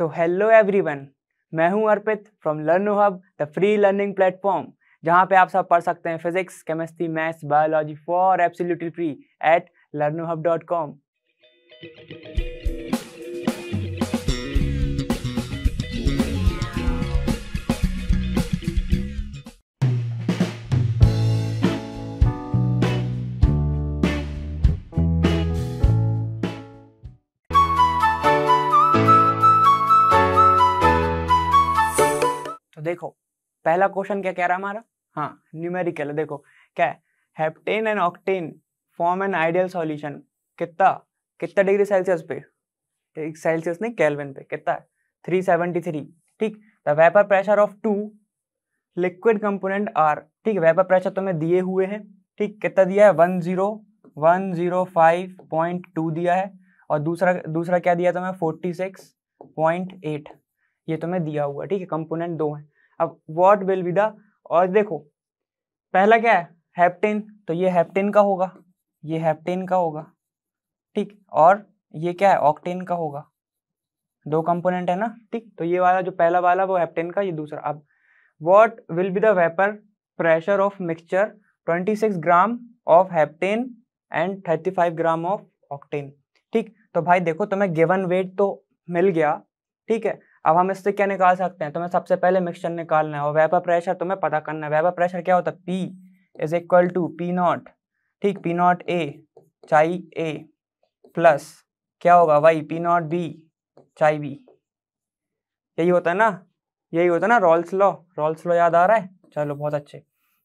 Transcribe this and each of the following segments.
तो hello everyone मैं हूं Arpit from Learno hub the free learning platform जहां पे आप सब पढ़ सकते हैं physics chemistry maths biology for absolutely free at Learno hub dot com देखो पहला क्वेश्चन क्या कह रहा है हमारा हाँ न्यूमेरिकल देखो क्या heptane and octane form an ideal solution कितना कितना डिग्री सेल्सियस पे एक सेल्सियस नहीं कैलविन पे कितना थ्री सेवेंटी थ्री ठीक the vapour pressure of two liquid component are ठीक है वेपर प्रेशर तुम्हें दिए हुए हैं ठीक कितना दिया है one zero one zero five point two दिया है और दूसरा दूसरा क्या दिया तुम्हें फोर्टी सिक्स पॉइंट एट ये तुम्हें तो दिया हुआ ठीक है कंपोनेंट दो है अब वॉट विल बी द और देखो पहला क्या है हेप्टेन तो ये हेप्टेन का होगा ये हेप्टेन का होगा ठीक और ये क्या है ऑक्टेन का होगा दो कंपोनेंट है ना ठीक तो ये वाला जो पहला वाला वो हेप्टेन का ये दूसरा अब what will be the vapour pressure of mixture 26 gram of heptane and 35 gram of octane ठीक तो भाई देखो तुम्हें गिवन वेट तो मिल गया ठीक है अब हम इससे क्या निकाल सकते हैं तो मैं सबसे पहले मिक्सचर निकालना है और वेपर प्रेशर तुम्हें पता करना है वेपर प्रेशर क्या होता है P is equal to P not ठीक P not A chi A plus क्या होगा Y P not B chi B यही होता है ना यही होता है ना रोल्स लॉ रोल्स लॉ याद आ रहा है चलो बहुत अच्छे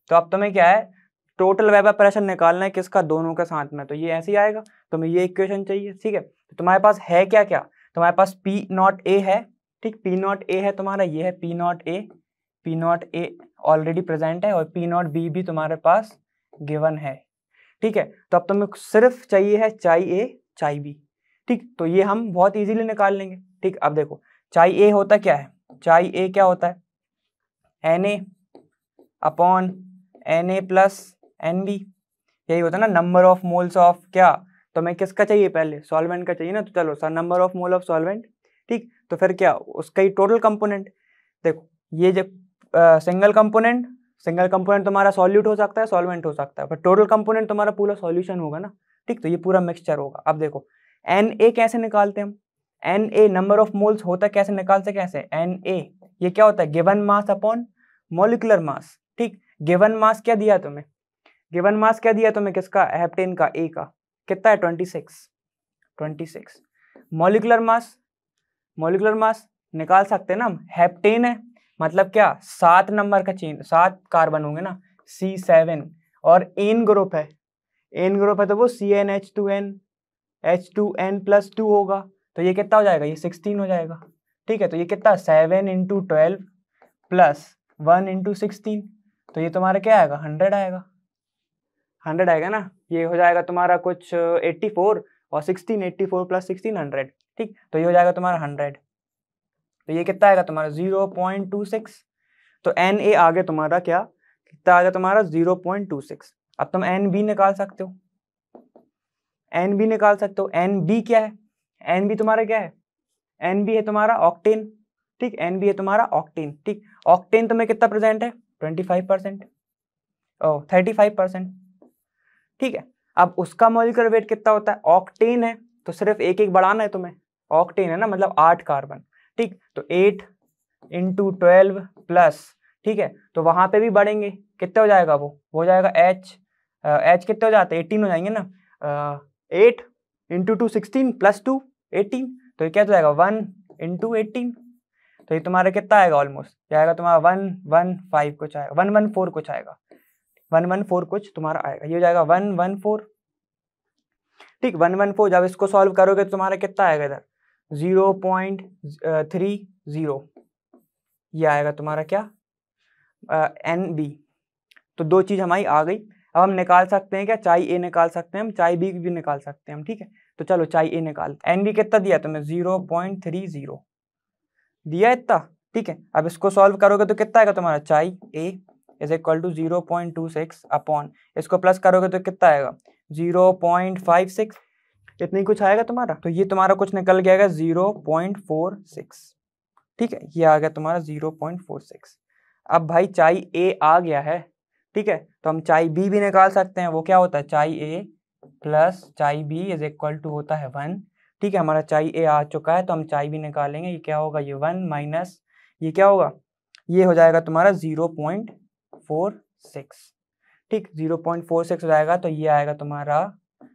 तो अब तुम्हें क्या है टोटल वेपर प्रेशर निकालना है किसका दोनों के साथ में तो ये ऐसे ही आएगा तुम्हें ये इक्वेशन चाहिए ठीक है तो तुम्हारे पास है क्या क्या तुम्हारे पास पी नॉट ए है ठीक पी नॉट ए है तुम्हारा ये है P not A P not A already present है और पी नॉट बी भी तुम्हारे पास गिवन है ठीक है तो अब तुम्हें सिर्फ चाहिए है चाई ए चाई बी ठीक तो ये हम बहुत इजीली निकाल लेंगे ठीक अब देखो चाई ए होता क्या है चाई ए क्या होता है N A upon N A plus N B यही होता है ना नंबर ऑफ मोल्स ऑफ क्या तो मैं किसका चाहिए पहले सॉल्वेंट का चाहिए ना तो चलो sir number of mole of solvent ठीक तो फिर क्या उसका ही टोटल कंपोनेंट देखो ये जब सिंगल कंपोनेंट सिंगल कंपोनेंट तुम्हारा सॉल्यूट हो सकता है सॉल्वेंट हो सकता है पर टोटल कंपोनेंट तुम्हारा पूरा सॉल्यूशन होगा ना ठीक तो ये पूरा मिक्सचर होगा अब देखो एन ए कैसे निकालते हैं हम N A number of moles होता कैसे निकालते कैसे एन ए ये क्या होता है given mass upon molecular mass ठीक गिवन मास क्या दिया तुम्हें गिवन मास क्या दिया तुम्हें किसका हेप्टेन का ए का कितना है twenty six twenty six molecular mass molecular mass निकाल सकते हैं ना हम हेप्टेन है मतलब क्या सात नंबर का चेन सात कार्बन होंगे ना सी सेवन और एन ग्रुप है एन ग्रुप है तो वो C N H two N H two N plus two होगा तो ये कितना हो जाएगा ये सिक्सटीन हो जाएगा ठीक है तो ये कितना seven into twelve plus one into sixteen तो ये तुम्हारा क्या आएगा हंड्रेड आएगा हंड्रेड आएगा ना ये हो जाएगा तुम्हारा कुछ एट्टी फोर और sixteen eighty four plus sixteen hundred ठीक तो ये हो जाएगा तुम्हारा हंड्रेड तो ये कितना आएगा तुम्हारा जीरो पॉइंट टू सिक्स तो एन ए आगे तुम्हारा क्या कितना आएगा तुम्हारा जीरो पॉइंट टू सिक्स अब तुम एन बी निकाल सकते हो एन बी निकाल सकते हो एन बी क्या है एन बी तुम्हारा क्या है एन बी है तुम्हारा ऑक्टेन ठीक एन बी है तुम्हारा ऑक्टेन ठीक ऑक्टेन तुम्हें कितना प्रेजेंट है ट्वेंटी फाइव परसेंट ओ थर्टी फाइव परसेंट ठीक है अब उसका मोलिकुलर वेट कितना होता है ऑक्टेन है तो सिर्फ एक एक बढ़ाना है तुम्हें ऑक्टेन है ना मतलब आठ कार्बन ठीक तो एट इंटू ट्वेल्व प्लस ठीक है तो वहां पे भी बढ़ेंगे कितने हो जाएगा वो हो जाएगा एच एच कितने हो जाते हैं एटीन हो जाएंगे ना eight into two sixteen plus two eighteen तो ये क्या हो तो जाएगा वन इंटू एटीन तो ये तुम्हारा कितना आएगा ऑलमोस्ट आएगा तुम्हारा वन वन फाइव कुछ आएगा वन वन फोर कुछ आएगा वन वन फोर कुछ तुम्हारा आएगा ये हो जाएगा वन वन फोर ठीक वन वन फोर जब इसको सॉल्व करोगे तो तुम्हारा कितना आएगा इधर ज़ीरो पॉइंट थ्री ज़ीरो ये आएगा तुम्हारा क्या एन बी तो दो चीज़ हमारी आ गई अब हम निकाल सकते हैं क्या चाय ए निकाल सकते हैं हम चाय बी भी निकाल सकते हैं हम ठीक है तो चलो चाय ए निकाल एन बी कितना दिया तुम्हें जीरो पॉइंट थ्री जीरो दिया इतना ठीक है अब इसको सॉल्व करोगे तो कितना आएगा तुम्हारा chi A is equal to zero point two six upon इसको प्लस करोगे तो कितना आएगा जीरो पॉइंट फाइव सिक्स इतनी कुछ आएगा तुम्हारा तो ये तुम्हारा कुछ निकल गया है जीरो पॉइंट फोर सिक्स ठीक है ये आ गया तुम्हारा जीरो पॉइंट फोर सिक्स अब भाई चाई ए आ गया है ठीक है तो हम चाई बी भी निकाल सकते हैं वो क्या होता है chi A plus chi B is equal to होता है वन ठीक है हमारा चाई ए आ चुका है तो हम चाई बी निकालेंगे ये क्या होगा ये वन माइनस ये क्या होगा ये हो जाएगा तुम्हारा जीरो पॉइंट फोर सिक्स ठीक जीरो पॉइंट फोर सिक्स हो जाएगा तो ये आएगा तुम्हारा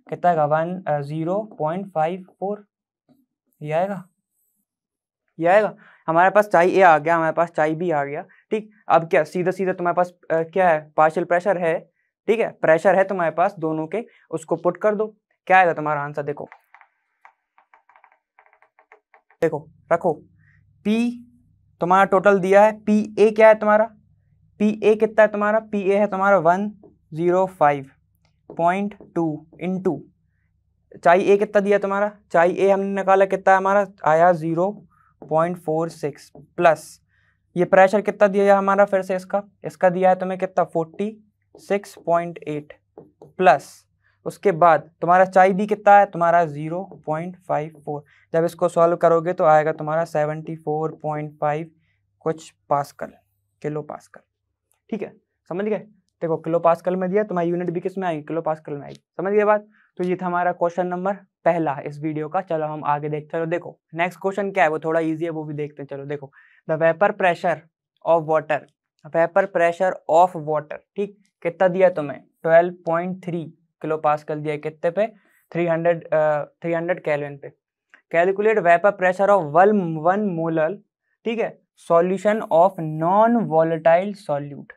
कितना आएगा one zero point five four ये आएगा ये आएगा हमारे पास चाई ए आ गया हमारे पास चाई बी आ गया ठीक अब क्या सीधा सीधा तुम्हारे पास uh, क्या है पार्शियल प्रेशर है ठीक है प्रेशर है तुम्हारे पास दोनों के उसको पुट कर दो क्या आएगा तुम्हारा आंसर देखो देखो रखो पी तुम्हारा टोटल दिया है पी ए क्या है तुम्हारा पी ए कितना है तुम्हारा पी ए है तुम्हारा one zero five point two into chi A कितना दिया तुम्हारा चाई ए हमने निकाला कितना हमारा आया zero point four six plus ये प्रेशर कितना दिया हमारा फिर से इसका इसका दिया है तुम्हें कितना forty six point eight plus उसके बाद तुम्हारा चाई भी कितना है तुम्हारा ज़ीरो पॉइंट फाइव फोर जब इसको सॉल्व करोगे तो आएगा तुम्हारा सेवेंटी फोर पॉइंट फाइव कुछ पास कर किलो पास कर ठीक है समझ गए देखो किलो पास्कल में दिया तुम्हारी तो यूनिट भी किस में आएगी किलो पास्कल में आएगी समझ गए बात तो ये था हमारा क्वेश्चन नंबर पहला इस वीडियो का चलो हम आगे देख चलो देखो नेक्स्ट क्वेश्चन क्या है वो थोड़ा ईजी है वो भी देखते हैं चलो देखो the vapour pressure of water vapour pressure of water ठीक कितना दिया तुम्हें ट्वेल्व पॉइंट थ्री किलो पास कर दिया कितने पे three hundred three hundred kelvin पे calculate vapour pressure of one one molal ठीक है solution of non volatile solute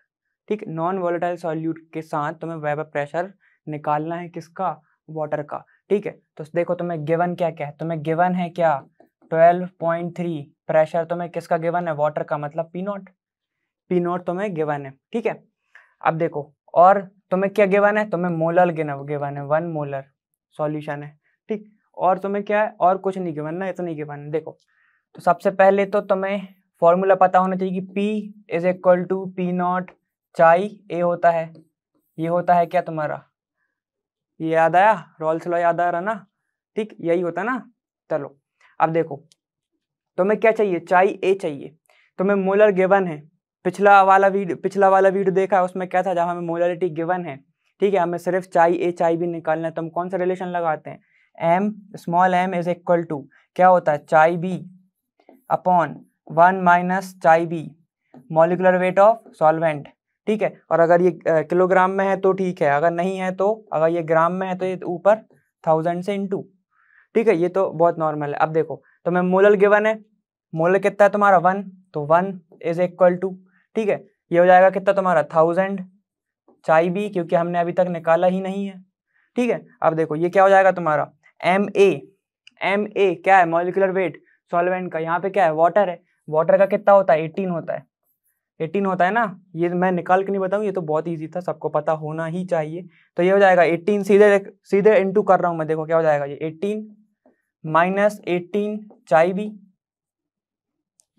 ठीक नॉन वॉलेटाइल सॉल्यूट के साथ तुम्हें वेब प्रेशर निकालना है किसका वाटर का ठीक है तो देखो तुम्हें गिवन क्या क्या है तुम्हें गिवन है क्या 12.3 प्रेशर तुम्हें किसका गिवन है वाटर का मतलब पी नॉट पी नॉट तुम्हें गिवन है ठीक है अब देखो और तुम्हें क्या गिवन है तुम्हें मोलर गिवन है वन मोलर सॉल्यूशन है ठीक और तुम्हें क्या है और कुछ नहीं गिवन ना इतना नहीं गिवन है देखो तो सबसे पहले तो तुम्हें फॉर्मूला पता होना चाहिए कि P is equal to P not chi A होता है ये होता है क्या तुम्हारा ये याद आया रोल्स लॉ याद आ रहा ना ठीक यही होता ना चलो अब देखो तुम्हें क्या चाहिए चाई ए चाहिए तुम्हें मोलर गिवन है पिछला वाला वीडियो पिछला वाला वीडियो देखा है उसमें क्या था जहाँ हमें मोलरिटी गिवन है ठीक है हमें सिर्फ चाई ए चाई भी निकालना है तो हम कौन सा रिलेशन लगाते हैं M small M is equal to क्या होता है chi B upon one minus chi B molecular weight of solvent ठीक है और अगर ये किलोग्राम में है तो ठीक है अगर नहीं है तो अगर ये ग्राम में है तो ये ऊपर थाउजेंड से इंटू ठीक है ये तो बहुत नॉर्मल है अब देखो तो मैं मोलल गिवन है मोलल कितना है तुम्हारा वन तो वन इज इक्वल टू ठीक है ये हो जाएगा कितना तुम्हारा थाउजेंड चाई भी क्योंकि हमने अभी तक निकाला ही नहीं है ठीक है अब देखो ये क्या हो जाएगा तुम्हारा एम ए एम ए क्या है मोलिकुलर वेट सॉल्वेंट का यहाँ पे क्या है वाटर है वाटर का कितना होता है एटीन होता है एटीन होता है ना ये मैं निकाल के नहीं बताऊँ ये तो बहुत ईजी था सबको पता होना ही चाहिए तो ये हो जाएगा एट्टीन सीधे सीधे इंटू कर रहा हूँ मैं देखो क्या हो जाएगा ये eighteen minus eighteen chi B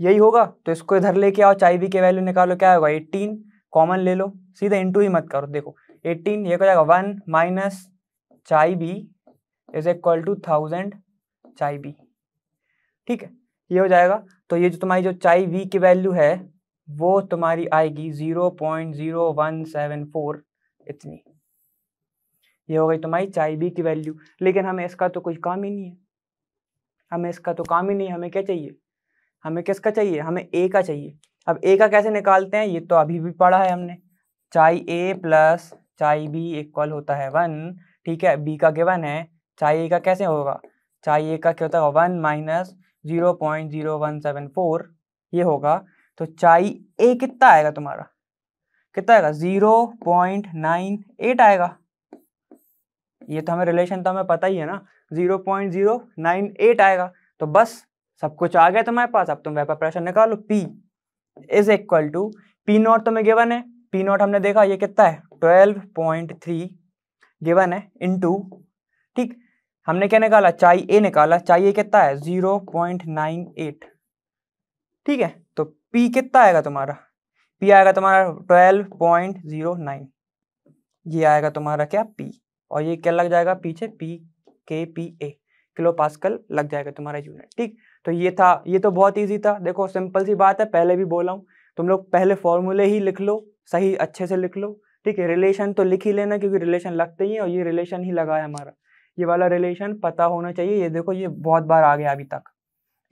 यही होगा तो इसको इधर लेके आओ चाई बी के वैल्यू निकालो क्या होगा एटीन कॉमन ले लो सीधे इंटू ही मत करो देखो एटीन ये हो जाएगा one minus chi B is equal to thousand chi B ठीक है ये हो जाएगा तो ये जो तुम्हारी जो चाई वी की वैल्यू है वो तुम्हारी आएगी zero point zero one seven four इतनी ये हो गई तुम्हारी चाई बी की वैल्यू लेकिन हमें इसका तो कुछ काम ही नहीं है हमें इसका तो काम ही नहीं हमें क्या चाहिए हमें किसका चाहिए हमें ए का चाहिए अब ए का कैसे निकालते हैं ये तो अभी भी पढ़ा है हमने chi A plus chi B equal होता है वन ठीक है बी का गिवन है चाय ए का कैसे होगा चाई ए का क्या होता है one minus zero point zero one seven four ये होगा तो चाई ए कितना आएगा तुम्हारा कितना आएगा जीरो पॉइंट नाइन एट आएगा ये तो हमें रिलेशन तो हमें पता ही है ना zero point zero nine eight आएगा तो बस सब कुछ आ गया तुम्हारे पास अब तुम वेपर प्रेशर निकालो P is equal to P not तुम्हें गिवन है पी नॉट हमने देखा ये कितना है ट्वेल्व पॉइंट थ्री गिवन है टू ठीक हमने क्या निकाला चाई ए निकाला चाई ए कितना है जीरो पॉइंट नाइन एट ठीक है पी कितना आएगा तुम्हारा पी आएगा तुम्हारा ट्वेल्व पॉइंट जीरो नाइन ये आएगा तुम्हारा क्या पी और ये क्या लग जाएगा पीछे पी के पी ए किलो पास्कल लग जाएगा तुम्हारा यूनिट ठीक तो ये था ये तो बहुत ईजी था देखो सिंपल सी बात है पहले भी बोला हूँ तुम लोग पहले फॉर्मूले ही लिख लो सही अच्छे से लिख लो ठीक है रिलेशन तो लिख ही लेना क्योंकि रिलेशन लगते ही है और ये रिलेशन ही लगा है हमारा ये वाला रिलेशन पता होना चाहिए ये देखो ये बहुत बार आ गया अभी तक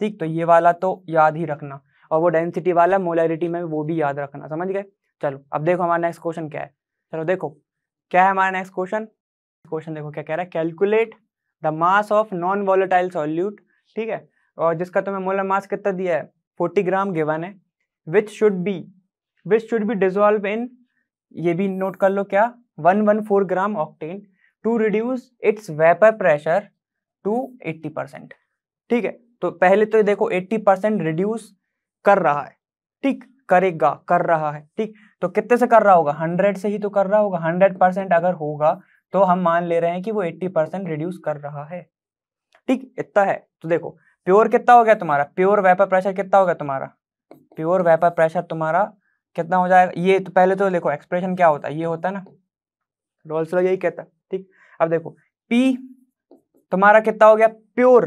ठीक तो ये वाला तो याद ही रखना और वो डेंसिटी वाला मोलरिटी में वो भी याद रखना समझ गए चलो अब देखो हमारा नेक्स्ट क्वेश्चन क्या है चलो देखो क्या है हमारा नेक्स्ट क्वेश्चन क्वेश्चन देखो क्या कह रहा है calculate the mass of non volatile solute ठीक है और जिसका तुम्हें मोलर मास कितना दिया है फोर्टी ग्राम गिवन है which should be which should be dissolve in ये भी नोट कर लो क्या one one four gram octane to reduce its vapour pressure to eighty percent ठीक है तो पहले तो देखो एट्टी परसेंट रिड्यूस कर रहा है ठीक करेगा कर रहा है ठीक तो कितने से कर रहा होगा हंड्रेड से ही तो कर रहा होगा हंड्रेड परसेंट अगर होगा तो हम मान ले रहे हैं कि वो एट्टी परसेंट रिड्यूस कर रहा है ठीक इतना है तो देखो प्योर कितना हो गया तुम्हारा प्योर वेपर प्रेशर कितना हो गया तुम्हारा प्योर वेपर प्रेशर तुम्हारा कितना हो जाएगा ये तो पहले तो देखो एक्सप्रेशन क्या होता है ये होता है ना रोल्स यही कहता ठीक अब देखो पी तुम्हारा कितना हो गया प्योर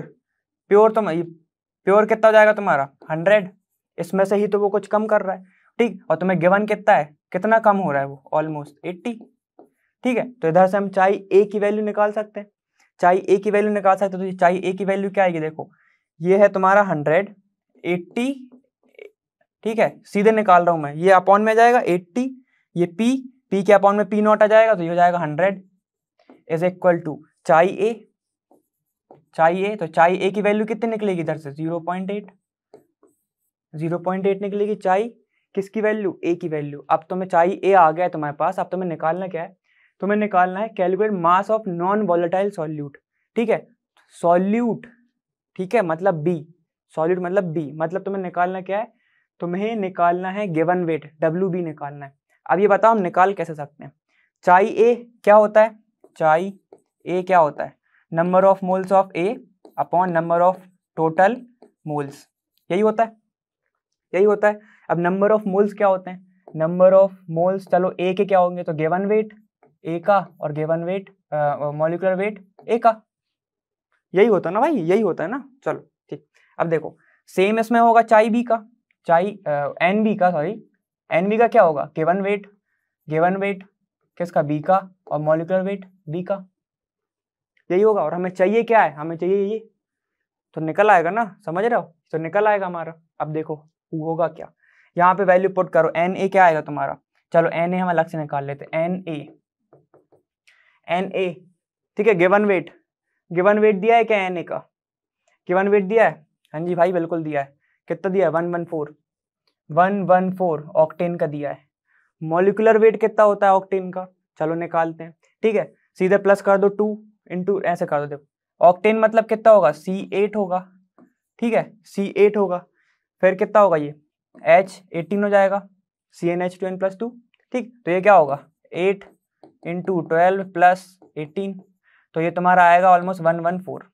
प्योर तुम तो प्योर कितना हो जाएगा तुम्हारा हंड्रेड इसमें से ही तो वो कुछ कम कर रहा है ठीक और तुम्हें गिवन कितना है कितना कम हो रहा है वो ऑलमोस्ट एट्टी ठीक है तो इधर से हम चाई ए की वैल्यू निकाल सकते हैं चाई ए की वैल्यू निकाल सकते हैं तो चाई ए की वैल्यू क्या आएगी देखो ये है तुम्हारा हंड्रेड एट्टी ठीक है सीधे निकाल रहा हूँ मैं ये अपॉन में जाएगा एट्टी ये पी पी के अपॉन में पी नॉट आ जाएगा तो ये हो जाएगा hundred is equal to chi A chi ए तो चाई ए की वैल्यू कितनी निकलेगी इधर से zero point eight zero point eight निकलेगी चाई किसकी वैल्यू ए की वैल्यू अब तुम्हें तो चाई ए आ गया है तुम्हारे पास अब तुम्हें तो निकालना क्या है तुम्हें निकालना है calculate mass of non volatile solute ठीक है सॉल्यूट ठीक है मतलब बी सॉल्यूट मतलब बी मतलब तुम्हें निकालना क्या है तुम्हें निकालना है गिवन वेट डब्ल्यू बी निकालना है अब ये बताओ हम निकाल कैसे सकते हैं चाई ए क्या होता है चाई ए क्या होता है number of moles of A upon number of total moles यही होता है यही होता है अब नंबर ऑफ मोल्स क्या होते हैं नंबर ऑफ मोल्स चलो ए के क्या होंगे तो गेवन वेट ए का और given weight molecular weight A का यही होता है ना भाई यही होता है ना चलो ठीक अब देखो सेम इसमें होगा चाई बी का चाई एन बी का सॉरी एन बी का क्या होगा गेवन वेट गेवन वेट किसका बी का और मोलिकुलर वेट बी का यही होगा और हमें चाहिए क्या है हमें चाहिए ये तो निकल आएगा ना समझ रहे हो तो निकल आएगा हमारा अब देखो होगा क्या यहाँ पे वैल्यू पुट करो एन ए क्या आएगा तुम्हारा चलो एन ए हम अलग से निकाल लेते एन ए एन ए ठीक है गिवन वेट गिवन वेट दिया है क्या एन ए का गिवन वेट दिया है हाँ जी भाई बिल्कुल दिया है कितना दिया है one one four one one four octane का दिया है मोलिकुलर वेट कितना होता है ऑक्टेन का चलो निकालते हैं ठीक है सीधे प्लस कर दो टू इंटू ऐसे कर दो देखो ऑक्टेन मतलब कितना होगा सी एट होगा ठीक है सी एट होगा फिर कितना होगा ये एच एटीन हो जाएगा C N H two N plus two ठीक तो ये क्या होगा eight into twelve plus eighteen तो ये तुम्हारा आएगा ऑलमोस्ट वन वन फोर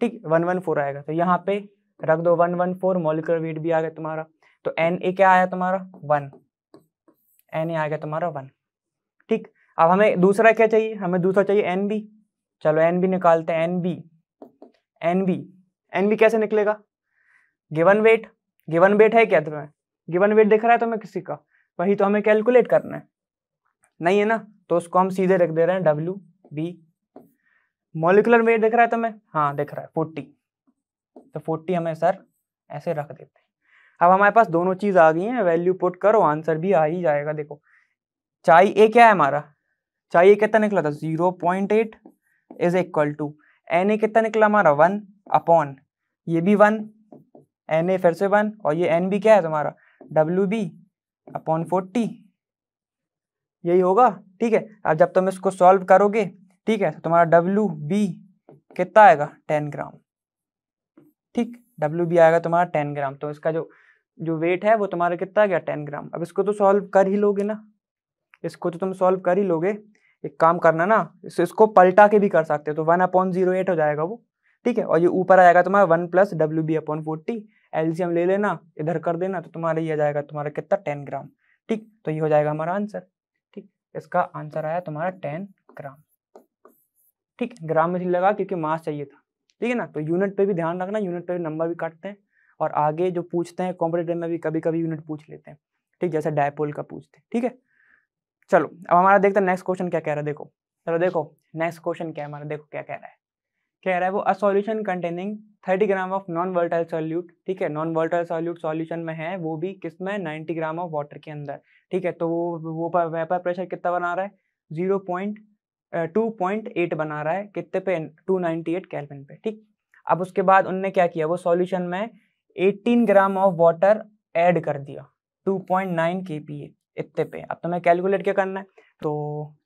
ठीक वन वन फोर आएगा तो यहाँ पे रख दो one one four molecular weight भी आ गया तुम्हारा तो एन ए क्या आया तुम्हारा वन एन ए आ गया तुम्हारा वन ठीक अब हमें दूसरा क्या चाहिए हमें दूसरा चाहिए एन बी चलो एन बी निकालते हैं N B N B N B कैसे निकलेगा गिवन वेट गिवन वेट है क्या तुम्हें गिवन वेट दिख रहा है तुम्हें किसी का वही तो हमें कैलकुलेट करना है नहीं है ना तो उसको हम सीधे रख दे रहे हैं डब्ल्यू बी मोलिकुलर वेट दिख रहा है तुम्हें हाँ दिख रहा है फोर्टी तो फोर्टी हमें सर ऐसे रख देते हैं अब हमारे पास दोनों चीज़ आ गई हैं वैल्यू पुट करो आंसर भी आ ही जाएगा देखो ए क्या है हमारा ए कितना निकला था zero point eight is equal to N A कितना निकला हमारा वन अपॉन ये भी वन एन ए फिर से वन और ये एन बी क्या है तुम्हारा डब्ल्यू बी अपॉन फोर्टी यही होगा ठीक है अब जब तुम इसको सॉल्व करोगे ठीक है तो तुम्हारा डब्ल्यू बी कितना आएगा टेन ग्राम ठीक डब्ल्यू बी आएगा तुम्हारा टेन ग्राम तो इसका जो जो वेट है वो तुम्हारा कितना आ गया टेन ग्राम अब इसको तो सॉल्व कर ही लोगे ना इसको तो तुम सॉल्व कर ही लोगे एक काम करना ना इस, इसको पलटा के भी कर सकते हो तो वन अपॉन जीरो एट हो जाएगा वो ठीक है और ये ऊपर आएगा तुम्हारा one plus W B upon forty एल्शियम ले लेना इधर कर देना तो तुम्हारा ये आ जाएगा तुम्हारा कितना टेन ग्राम ठीक तो ये हो जाएगा हमारा आंसर ठीक इसका आंसर आया तुम्हारा टेन ग्राम ठीक ग्राम में लगा क्योंकि मास चाहिए था ठीक है ना तो यूनिट पे भी ध्यान रखना यूनिट पे भी नंबर भी काटते हैं और आगे जो पूछते हैं कॉम्पिटेटिव में भी कभी कभी यूनिट पूछ लेते हैं ठीक जैसे डायपोल का पूछते हैं ठीक है चलो अब हमारा देखते हैं नेक्स्ट क्वेश्चन क्या कह रहा है देखो चलो देखो नेक्स्ट क्वेश्चन क्या है हमारा देखो क्या कह रहा है कह रहा है वो a solution containing thirty gram of non volatile solute ठीक है नॉन वर्टाइल सॉल्यूट सॉल्यूशन में है वो भी किस में नाइन्टी ग्राम ऑफ वाटर के अंदर ठीक है तो वो वो वेपर प्रेशर कितना बना रहा है zero point two point eight बना रहा है कितने पे टू नाइन्टी एट कैलविन पे ठीक अब उसके बाद उनने क्या किया वो सॉल्यूशन में eighteen gram of water add कर दिया two point nine K P A इतने पे अब तुम्हें तो कैलकुलेट क्या करना है तो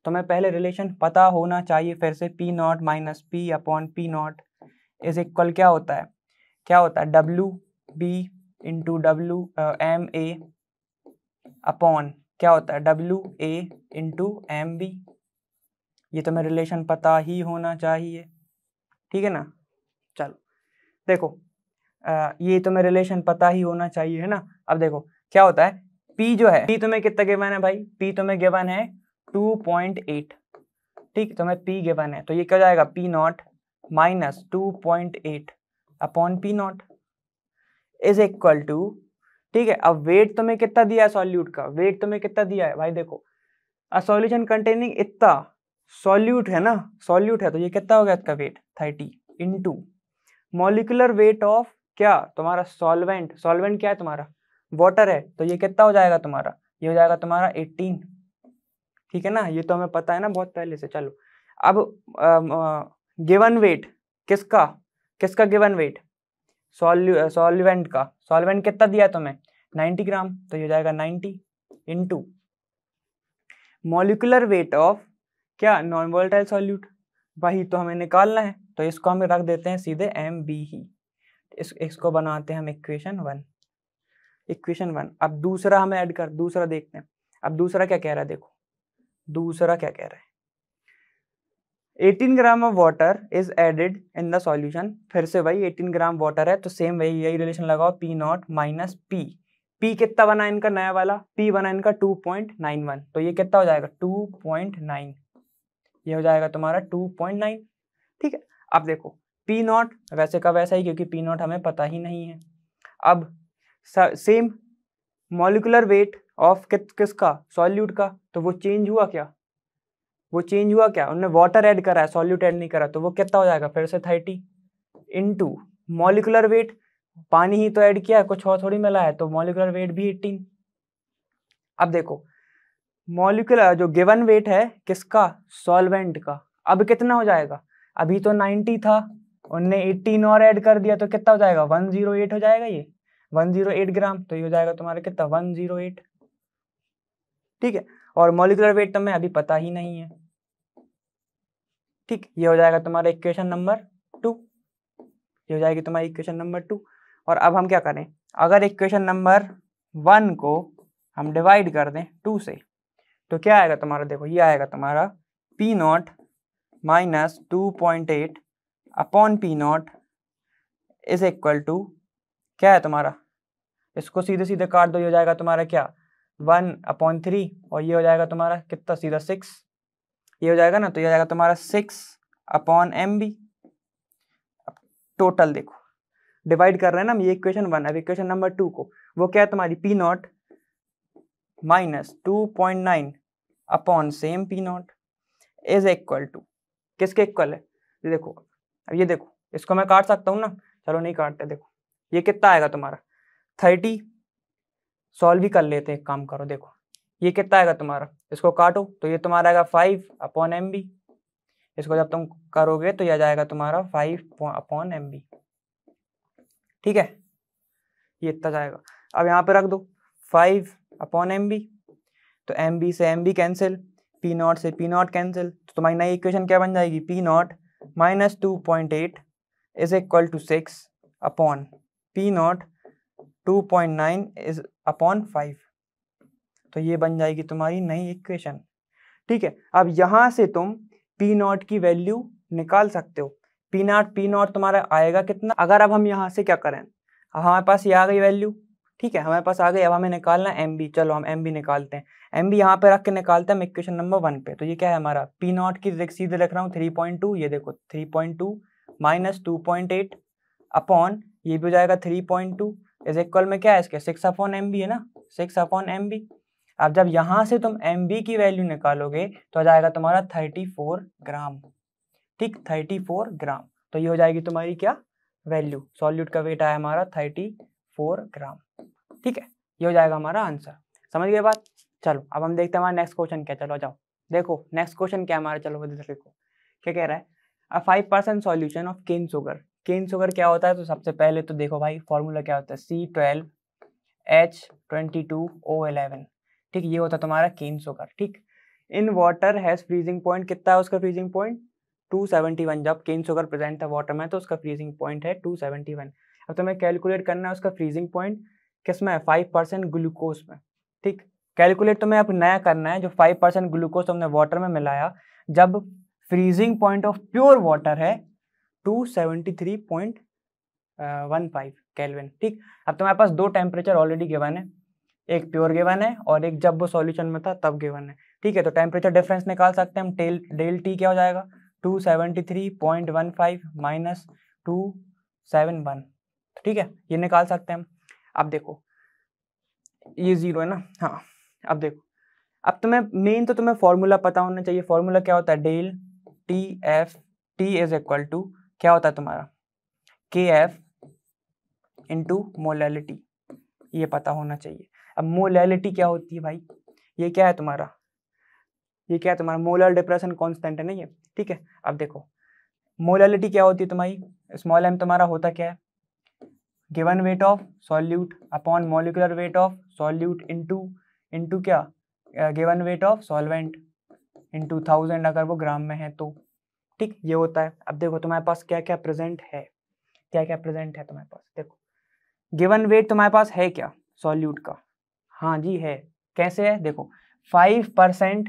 तुम्हें तो पहले रिलेशन पता होना चाहिए फिर से P nought minus P upon P nought is equal क्या होता है क्या होता है W B into W M A upon क्या होता है W A into M B ये तुम्हें तो रिलेशन पता ही होना चाहिए ठीक है ना चलो देखो आ, ये तुम्हें तो रिलेशन पता ही होना चाहिए है ना अब देखो क्या होता है पी जो है पी तुम्हें कितना गिवन है भाई पी तुम्हें गिवन है 2.8 ठीक तुम्हें पी गिवन है तो ये क्या जाएगा P nought minus two point eight upon P nought is equal to ठीक है अब वेट तुम्हें कितना दिया है सॉल्यूट का वेट तुम्हें कितना दिया है भाई देखो अ सॉल्यूशन कंटेनिंग इतना सॉल्यूट है ना सॉल्यूट है तो ये कितना हो गया इसका weight thirty into molecular weight of क्या तुम्हारा सॉल्वेंट सॉल्वेंट क्या है तुम्हारा वाटर है तो ये कितना हो जाएगा तुम्हारा ये हो जाएगा तुम्हारा एट्टीन ठीक है ना ये तो हमें पता है ना बहुत पहले से चलो अब गिवन वेट किसका किसका गिवन वेट सॉल्यू सॉल्वेंट का सॉल्वेंट कितना दिया तुम्हें 90 ग्राम तो ये हो जाएगा 90 इनटू मोलिकुलर वेट ऑफ क्या नॉन वोलेटाइल सॉल्यूट वही तो हमें निकालना है तो इसको हम रख देते हैं सीधे एम बी ही इस, इसको बनाते हैं हम इक्वेशन वन इक्वेशन वन अब दूसरा हमें ऐड कर दूसरा देखते हैं अब दूसरा क्या कह रहा है देखो दूसरा क्या कह रहा है 18 gram of water is added in the solution फिर से वही 18 ग्राम वाटर है तो सेम वही यही रिलेशन लगाओ P nought minus P P कितना बना इनका नया वाला पी बना इनका 2.91 तो ये कितना हो जाएगा 2.9 ये हो जाएगा तुम्हारा 2.9 ठीक है अब देखो पी नॉट वैसे का वैसा ही क्योंकि पी नॉट हमें पता ही नहीं है अब सेम मॉलिकुलर वेट ऑफ किस किसका सॉल्यूट का तो वो चेंज हुआ क्या वो चेंज हुआ क्या उन्होंने वाटर ऐड करा है सॉल्यूट ऐड नहीं करा तो वो कितना हो जाएगा फिर से थर्टी इंटू मॉलिकुलर वेट पानी ही तो ऐड किया है कुछ और थोड़ी मिला है तो मॉलिकुलर वेट भी एट्टीन अब देखो मॉलिकुलर जो गिवन वेट है किसका सॉल्वेंट का अब कितना हो जाएगा अभी तो नाइनटी था उनने एट्टीन और ऐड कर दिया तो कितना हो जाएगा एट हो जाएगा ये एट ग्राम तो ये हो जाएगा तुम्हारा कितना एट ठीक है और मॉलिकुलर वेट तुम्हें अभी पता ही नहीं है ठीक ये हो जाएगा तुम्हारा इक्वेशन नंबर टू ये हो जाएगी तुम्हारी इक्वेशन नंबर टू और अब हम क्या करें अगर इक्वेशन नंबर वन को हम डिवाइड कर दें टू से तो क्या आएगा तुम्हारा देखो ये आएगा तुम्हारा P nought minus two point eight upon P nought is equal to क्या है तुम्हारा इसको सीधे सीधे काट दो ये हो जाएगा तुम्हारा क्या वन अपॉन थ्री और ये हो जाएगा तुम्हारा कितना सीधा सिक्स ये हो जाएगा ना तो ये हो जाएगा तुम्हारा six upon M B total देखो डिवाइड कर रहे हैं ना हम ये इक्वेशन वन अब इक्वेशन नंबर टू को वो क्या है तुम्हारी P nought minus two point nine upon same P nought is equal to किसके इक्वल है ये देखो अब ये देखो इसको मैं काट सकता हूँ ना चलो नहीं काटते देखो ये कितना आएगा तुम्हारा थर्टी सॉल्व ही कर लेते हैं काम करो देखो ये कितना आएगा तुम्हारा इसको काटो तो ये तुम्हारा आएगा फाइव अपॉन एम बी इसको जब तुम करोगे तो यह जाएगा तुम्हारा फाइव अपॉन एम बी ठीक है ये इतना जाएगा अब यहाँ पे रख दो फाइव अपॉन एम बी तो एम बी से M B cancel P nought से पी नॉट कैंसिल तो तुम्हारी नई इक्वेशन क्या बन जाएगी P nought minus two point eight is equal to six upon P nought two point nine is upon five तो ये बन जाएगी तुम्हारी नई इक्वेशन ठीक है अब यहाँ से तुम पी नॉट की वैल्यू निकाल सकते हो पी नॉट पी नॉट तुम्हारा आएगा कितना अगर अब हम यहाँ से क्या करें अब हमारे पास ये आ गई वैल्यू ठीक है हमारे पास आ गई अब हमें निकालना एम बी चलो हम एम बी निकालते हैं एम बी यहाँ पे रख के निकालते हैं हम इक्वेशन नंबर वन पे तो ये क्या है हमारा पी नॉट की सीधे रख रहा हूँ थ्री पॉइंट टू ये देखो three point two minus two point eight upon ये भी हो जाएगा three point two is equal में क्या है इसके सिक्स अपॉन एम है ना सिक्स अपॉन एम अब जब यहाँ से तुम एम की वैल्यू निकालोगे तो आ जाएगा तुम्हारा थर्टी फोर ग्राम ठीक थर्टी फोर ग्राम तो ये हो जाएगी तुम्हारी क्या वैल्यू सॉल्यूट का वेट आया हमारा थर्टी फोर ग्राम ठीक है ये हो जाएगा हमारा आंसर समझ गए बात चलो अब हम देखते हैं हमारा नेक्स्ट क्वेश्चन क्या चलो जाओ देखो नेक्स्ट क्वेश्चन क्या हमारा चलो देखो क्या कह रहा है five percent solution of cane sugar cane sugar क्या होता है तो सबसे पहले तो देखो भाई फॉर्मूला क्या होता है C twelve H twenty two O eleven ठीक ये होता है तुम्हारा केन शुगर ठीक in water has freezing point कितना है उसका freezing point two seventy one जब केन शुगर प्रेजेंट था वाटर में तो उसका फ्रीजिंग पॉइंट है टू सेवेंटी वन अब तुम्हें तो कैलकुलेट करना है उसका फ्रीजिंग पॉइंट किस में फाइव परसेंट ग्लूकोज में ठीक कैलकुलेट तुम्हें अब नया करना है जो फाइव परसेंट ग्लूकोज तुमने वाटर में मिलाया जब freezing point of pure water है 273.15 केल्विन uh, ठीक अब तुम्हारे पास दो टेम्परेचर ऑलरेडी गिवन है एक प्योर गिवन है और एक जब वो सॉल्यूशन में था तब गिवन है ठीक है तो टेम्परेचर डिफरेंस निकाल सकते हैं हम टेल डेल टी क्या हो जाएगा 273.15 माइनस 271 ठीक है ये निकाल सकते हैं हम अब देखो ये जीरो है ना हाँ अब देखो अब तुम्हें मेन तो तुम्हें फॉर्मूला पता होना चाहिए फॉर्मूला क्या होता है del T F T is equal to क्या होता है तुम्हारा के एफ इंटू मोलैलिटी ये पता होना चाहिए अब मोलैलिटी क्या होती है भाई ये क्या है तुम्हारा ये क्या है तुम्हारा मोलर डिप्रेशन कॉन्स्टेंट है ना ये ठीक है अब देखो मोलैलिटी क्या होती है तुम्हारी स्मॉल एम तुम्हारा होता क्या है given weight of solute upon molecular weight of solute into into क्या given weight of solvent into thousand अगर वो ग्राम में है तो ठीक ये होता है अब देखो तुम्हारे पास क्या क्या प्रेजेंट है क्या क्या प्रेजेंट है तुम्हारे पास देखो गिवन वेट तुम्हारे पास है क्या सॉल्यूट का हाँ जी है कैसे है देखो five percent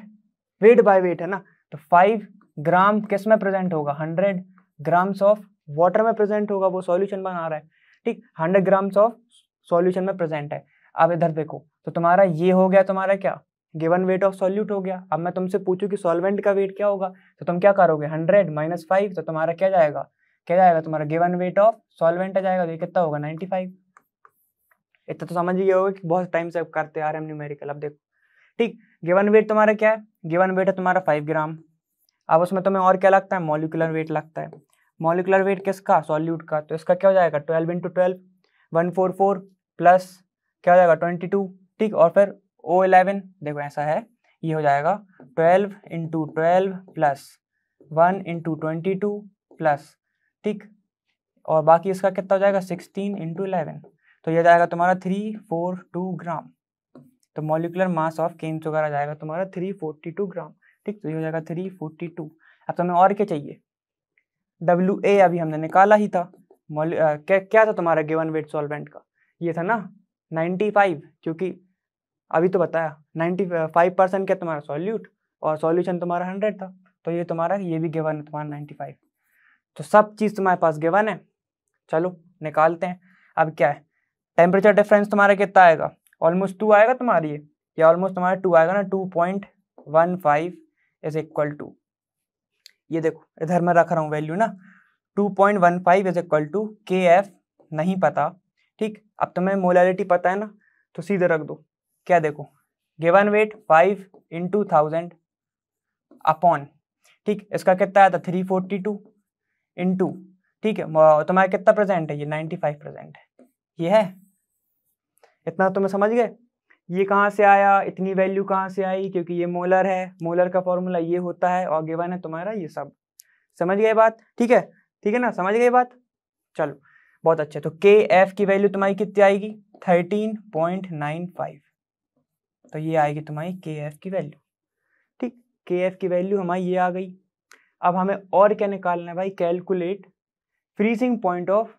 weight by weight है ना तो फाइव ग्राम किस में प्रेजेंट होगा हंड्रेड ग्राम्स ऑफ वाटर में प्रेजेंट होगा वो सॉल्यूशन बना रहा है ठीक हंड्रेड ग्राम्स ऑफ सॉल्यूशन में प्रेजेंट है अब इधर देखो तो तुम्हारा ये हो गया तुम्हारा क्या गिवन वेट ऑफ सॉल्यूट हो गया अब मैं तुमसे पूछूं कि सॉल्वेंट का वेट क्या होगा तो तुम क्या करोगे हंड्रेड माइनस फाइव तो तुम्हारा क्या जाएगा क्या जाएगा तुम्हारा गिवन वेट ऑफ सॉल्वेंट आ जाएगा तो कितना होगा नाइन्टी फाइव इतना तो समझ ही होगा कि बहुत टाइम से करते आ रहे हम न्यूमेरिकल अब देखो ठीक गिवन वेट तुम्हारा क्या है गिवन वेट है तुम्हारा फाइव ग्राम अब उसमें तुम्हें और क्या लगता है मोलिकुलर वेट लगता है मोलिकुलर वेट किसका सॉल्यूट का तो इसका क्या हो जाएगा twelve into twelve one four four plus क्या हो जाएगा ट्वेंटी टू ठीक और फिर ओ इलेवन देखो ऐसा है ये हो जाएगा twelve into twelve plus one into twenty two plus ठीक और बाकी इसका कितना हो जाएगा सिक्सटीन इंटू इलेवन तो यह जाएगा तुम्हारा थ्री फोर टू ग्राम तो मॉलिकुलर मास ऑफ केन्स वगैरह जाएगा तुम्हारा थ्री फोर्टी टू ग्राम ठीक तो ये हो जाएगा थ्री फोर्टी टू अब तुम्हें और क्या चाहिए डब्ल्यू ए अभी हमने निकाला ही था मॉल क्या, क्या था तुम्हारा गिवन वेट सॉल्वेंट का ये था ना नाइन्टी फाइव क्योंकि अभी तो बताया नाइन्टी फाइव परसेंट क्या तुम्हारा सॉल्यूट और सॉल्यूशन तुम्हारा हंड्रेड था तो ये तुम्हारा ये भी गेवन है तुम्हारा नाइन्टी फाइव तो सब चीज़ तुम्हारे पास गेवन है चलो निकालते हैं अब क्या है टेम्परेचर डिफरेंस तुम्हारा कितना आएगा ऑलमोस्ट टू आएगा तुम्हारी ये या ऑलमोस्ट तुम्हारा टू आएगा ना two point one five is equal to ये देखो इधर मैं रख रहा हूँ वैल्यू ना two point one five is equal to K F नहीं पता ठीक अब तुम्हें मोलैलिटी पता है ना तो सीधे रख दो क्या देखो given weight five into thousand upon ठीक इसका कितना आया था थ्री फोर्टी टू इंटू ठीक है तुम्हारा कितना प्रेजेंट है ये नाइन्टी फाइव प्रेजेंट है ये है इतना तुम्हें तो समझ गए ये कहाँ से आया इतनी वैल्यू कहाँ से आई क्योंकि ये मोलर है मोलर का फॉर्मूला ये होता है और गिवन है तुम्हारा ये सब समझ गए बात ठीक है ठीक है ना समझ गए बात चलो बहुत अच्छा तो के एफ की वैल्यू तुम्हारी कितनी आएगी थर्टीन पॉइंट नाइन फाइव तो ये आएगी तुम्हारी के एफ की वैल्यू ठीक के एफ की वैल्यू हमारी ये आ गई अब हमें और क्या निकालना है भाई calculate freezing point of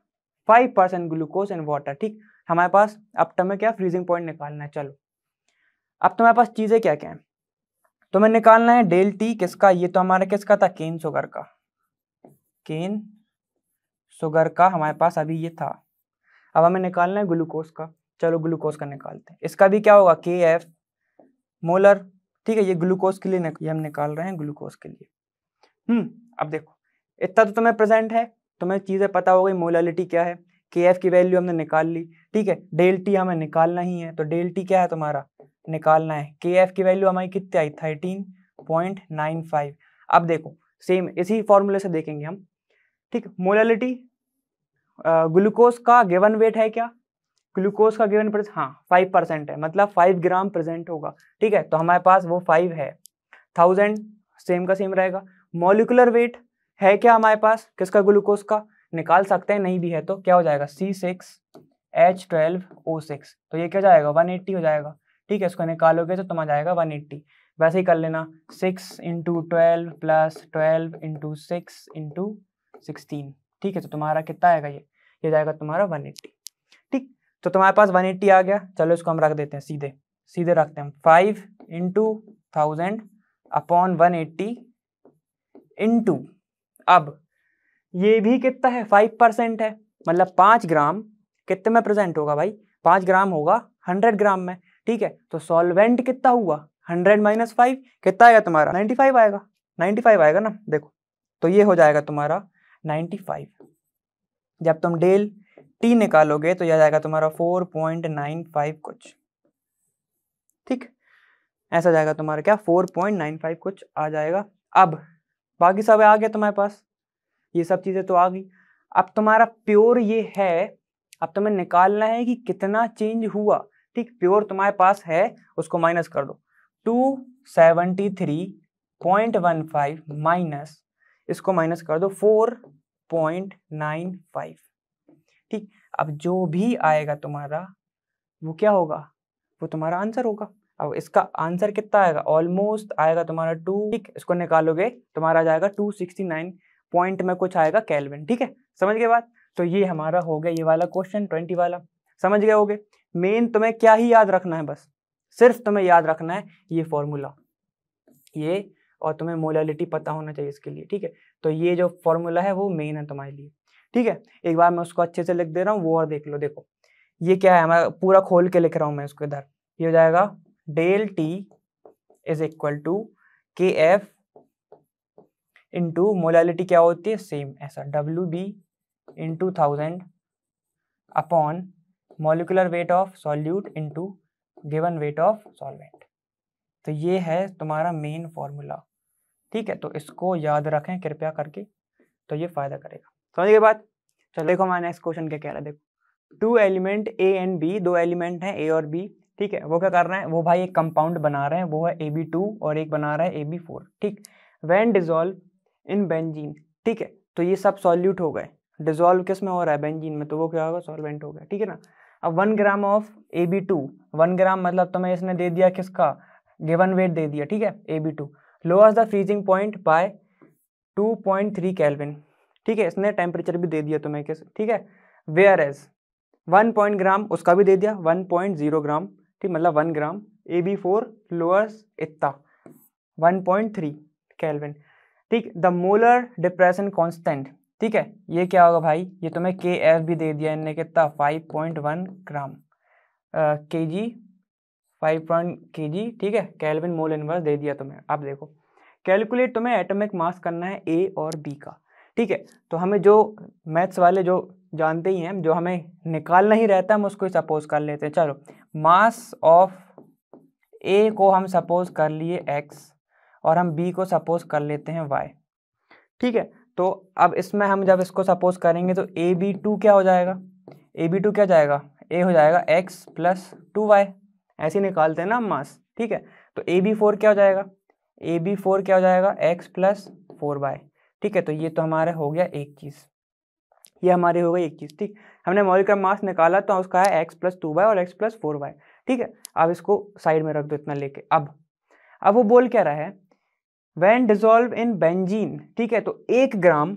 five percent glucose and water ठीक हमारे पास अब तुम्हें क्या फ्रीजिंग पॉइंट निकालना है चलो अब तुम्हारे पास चीज़ें क्या क्या हैं तुम्हें निकालना है डेल टी किसका ये तो हमारा किसका था केन शुगर का केन शुगर का हमारे पास अभी ये था अब हमें निकालना है ग्लूकोज का चलो ग्लूकोज का निकालते हैं इसका भी क्या होगा के एफ मोलर ठीक है ये ग्लूकोज के लिए ये हम निकाल रहे हैं ग्लूकोज के लिए हम्म अब देखो इतना तो तुम्हें प्रेजेंट है तुम्हें चीज़ें पता हो गई मोलालिटी क्या है के एफ की वैल्यू हमने निकाल ली ठीक है डेल्टी हमें निकालना ही है तो डेल्टी क्या है तुम्हारा निकालना है के एफ की वैल्यू हमारी कितनी आई थर्टीन पॉइंट नाइन फाइव अब देखो सेम इसी फॉर्मूले से देखेंगे हम ठीक मोलालिटी ग्लूकोज का गिवन वेट है क्या ग्लूकोज का गिवन प्रेजेंट हाँ फाइव परसेंट है मतलब फाइव ग्राम प्रेजेंट होगा ठीक है तो हमारे पास वो फाइव है थाउजेंड सेम का सेम रहेगा मोलिकुलर वेट है क्या हमारे पास किसका ग्लूकोज का निकाल सकते हैं नहीं भी है तो क्या हो जाएगा C six H twelve O six तो ये क्या जाएगा वन एट्टी हो जाएगा ठीक है इसको निकालोगे तो तुम्हारा जाएगा वन एट्टी वैसे ही कर लेना six into twelve plus twelve into six into sixteen ठीक है तो तुम्हारा कितना आएगा ये ये जाएगा तुम्हारा वन एट्टी तो तुम्हारे पास वन एट्टी आ गया चलो इसको हम रख देते हैं सीधे सीधे रखते हैं five into thousand upon one eighty into अब ये भी कितना है फाइव परसेंट है मतलब पाँच ग्राम कितने में प्रेजेंट होगा भाई पाँच ग्राम होगा हंड्रेड ग्राम में ठीक है तो सॉल्वेंट कितना हुआ हंड्रेड माइनस फाइव कितना आएगा तुम्हारा नाइन्टी फाइव आएगा नाइन्टी फाइव आएगा ना देखो तो ये हो जाएगा तुम्हारा नाइन्टी फाइव जब तुम डेल टी निकालोगे तो यह जाएगा तुम्हारा फोर पॉइंट नाइन फाइव कुछ ठीक ऐसा जाएगा तुम्हारा क्या फोर पॉइंट नाइन फाइव कुछ आ जाएगा अब बाकी सब आ गया तुम्हारे पास ये सब चीज़ें तो आ गई अब तुम्हारा प्योर ये है अब तुम्हें निकालना है कि कितना चेंज हुआ ठीक प्योर तुम्हारे पास है उसको माइनस कर दो two seventy three point one five minus इसको माइनस कर दो फोर पॉइंट नाइन फाइव ठीक अब जो भी आएगा तुम्हारा वो क्या होगा वो तुम्हारा आंसर होगा अब इसका आंसर कितना आएगा ऑलमोस्ट आएगा तुम्हारा टू ठीक इसको निकालोगे तुम्हारा जाएगा टू सिक्सटी नाइन पॉइंट में कुछ आएगा कैलविन ठीक है समझ गए बात तो ये हमारा हो गया ये वाला क्वेश्चन ट्वेंटी वाला समझ गए होगे मेन तुम्हें क्या ही याद रखना है बस सिर्फ तुम्हें याद रखना है ये फॉर्मूला ये और तुम्हें मोलालिटी पता होना चाहिए इसके लिए ठीक है तो ये जो फॉर्मूला है वो मेन है तुम्हारे लिए ठीक है एक बार मैं उसको अच्छे से लिख दे रहा हूँ वो और देख लो देखो ये क्या है मैं पूरा खोल के लिख रहा हूँ मैं उसको इधर ये हो जाएगा del T is equal to K F into molality क्या होती है सेम ऐसा W B into thousand upon molecular weight of solute into given weight of solvent तो ये है तुम्हारा मेन फॉर्मूला ठीक है तो इसको याद रखें कृपया करके तो ये फ़ायदा करेगा समझ गए बात चलो देखो हमारा नेक्स्ट क्वेश्चन क्या कह रहा है देखो two element A and B दो एलिमेंट हैं ए और बी ठीक है वो क्या कर रहे हैं वो भाई एक कंपाउंड बना रहे हैं वो है ए बी टू और एक बना रहा है ए बी फोर ठीक वैन डिजोल्व इन बेंजीन ठीक है तो ये सब सॉल्यूट हो गए डिजोल्व किस में हो रहा है बेंजीन में तो वो क्या होगा सॉल्वेंट हो गया ठीक है ना अब one gram of A B two one gram मतलब तुम्हें इसने दे दिया किसका गिवन वेट दे दिया ठीक है A B two lowers the freezing point by two point three kelvin ठीक है इसने टेम्परेचर भी दे दिया तुम्हें कैसे ठीक है whereas one point gram उसका भी दे दिया वन पॉइंट जीरो ग्राम ठीक मतलब one gram A B four lowers इत्ता वन पॉइंट थ्री कैलविन ठीक द मोलर डिप्रेशन कॉन्स्टेंट ठीक है ये क्या होगा भाई ये तुम्हें के एफ भी दे दिया इनने कितना फाइव पॉइंट वन ग्राम के जी फाइव पॉइंट के जी ठीक है कैलविन मोल इनवर्स दे दिया तुम्हें आप देखो कैलकुलेट तुम्हें एटॉमिक मास करना है ए और बी का ठीक है तो हमें जो मैथ्स वाले जो जानते ही हैं जो हमें निकालना ही रहता है हम उसको ही सपोज कर लेते हैं चलो मास ऑफ ए को हम सपोज कर लिए एक्स और हम बी को सपोज कर लेते हैं वाई ठीक है तो अब इसमें हम जब इसको सपोज करेंगे तो ए बी टू क्या हो जाएगा ए बी टू क्या जाएगा ए हो जाएगा एक्स प्लस टू वाई ऐसे निकालते हैं ना मास ठीक है तो ए बी फोर क्या हो जाएगा ए बी फोर क्या हो जाएगा एक्स प्लस फोर वाई ठीक है तो ये तो हमारा हो गया एक चीज़ ये हमारी हो गई एक चीज़ ठीक हमने का मास निकाला तो उसका है एक्स प्लस टू वाई और एक्स प्लस फोर वाई ठीक है अब इसको साइड में रख दो इतना लेके अब अब वो बोल क्या रहा है वैन डिजोल्व इन बेंजीन ठीक है तो एक ग्राम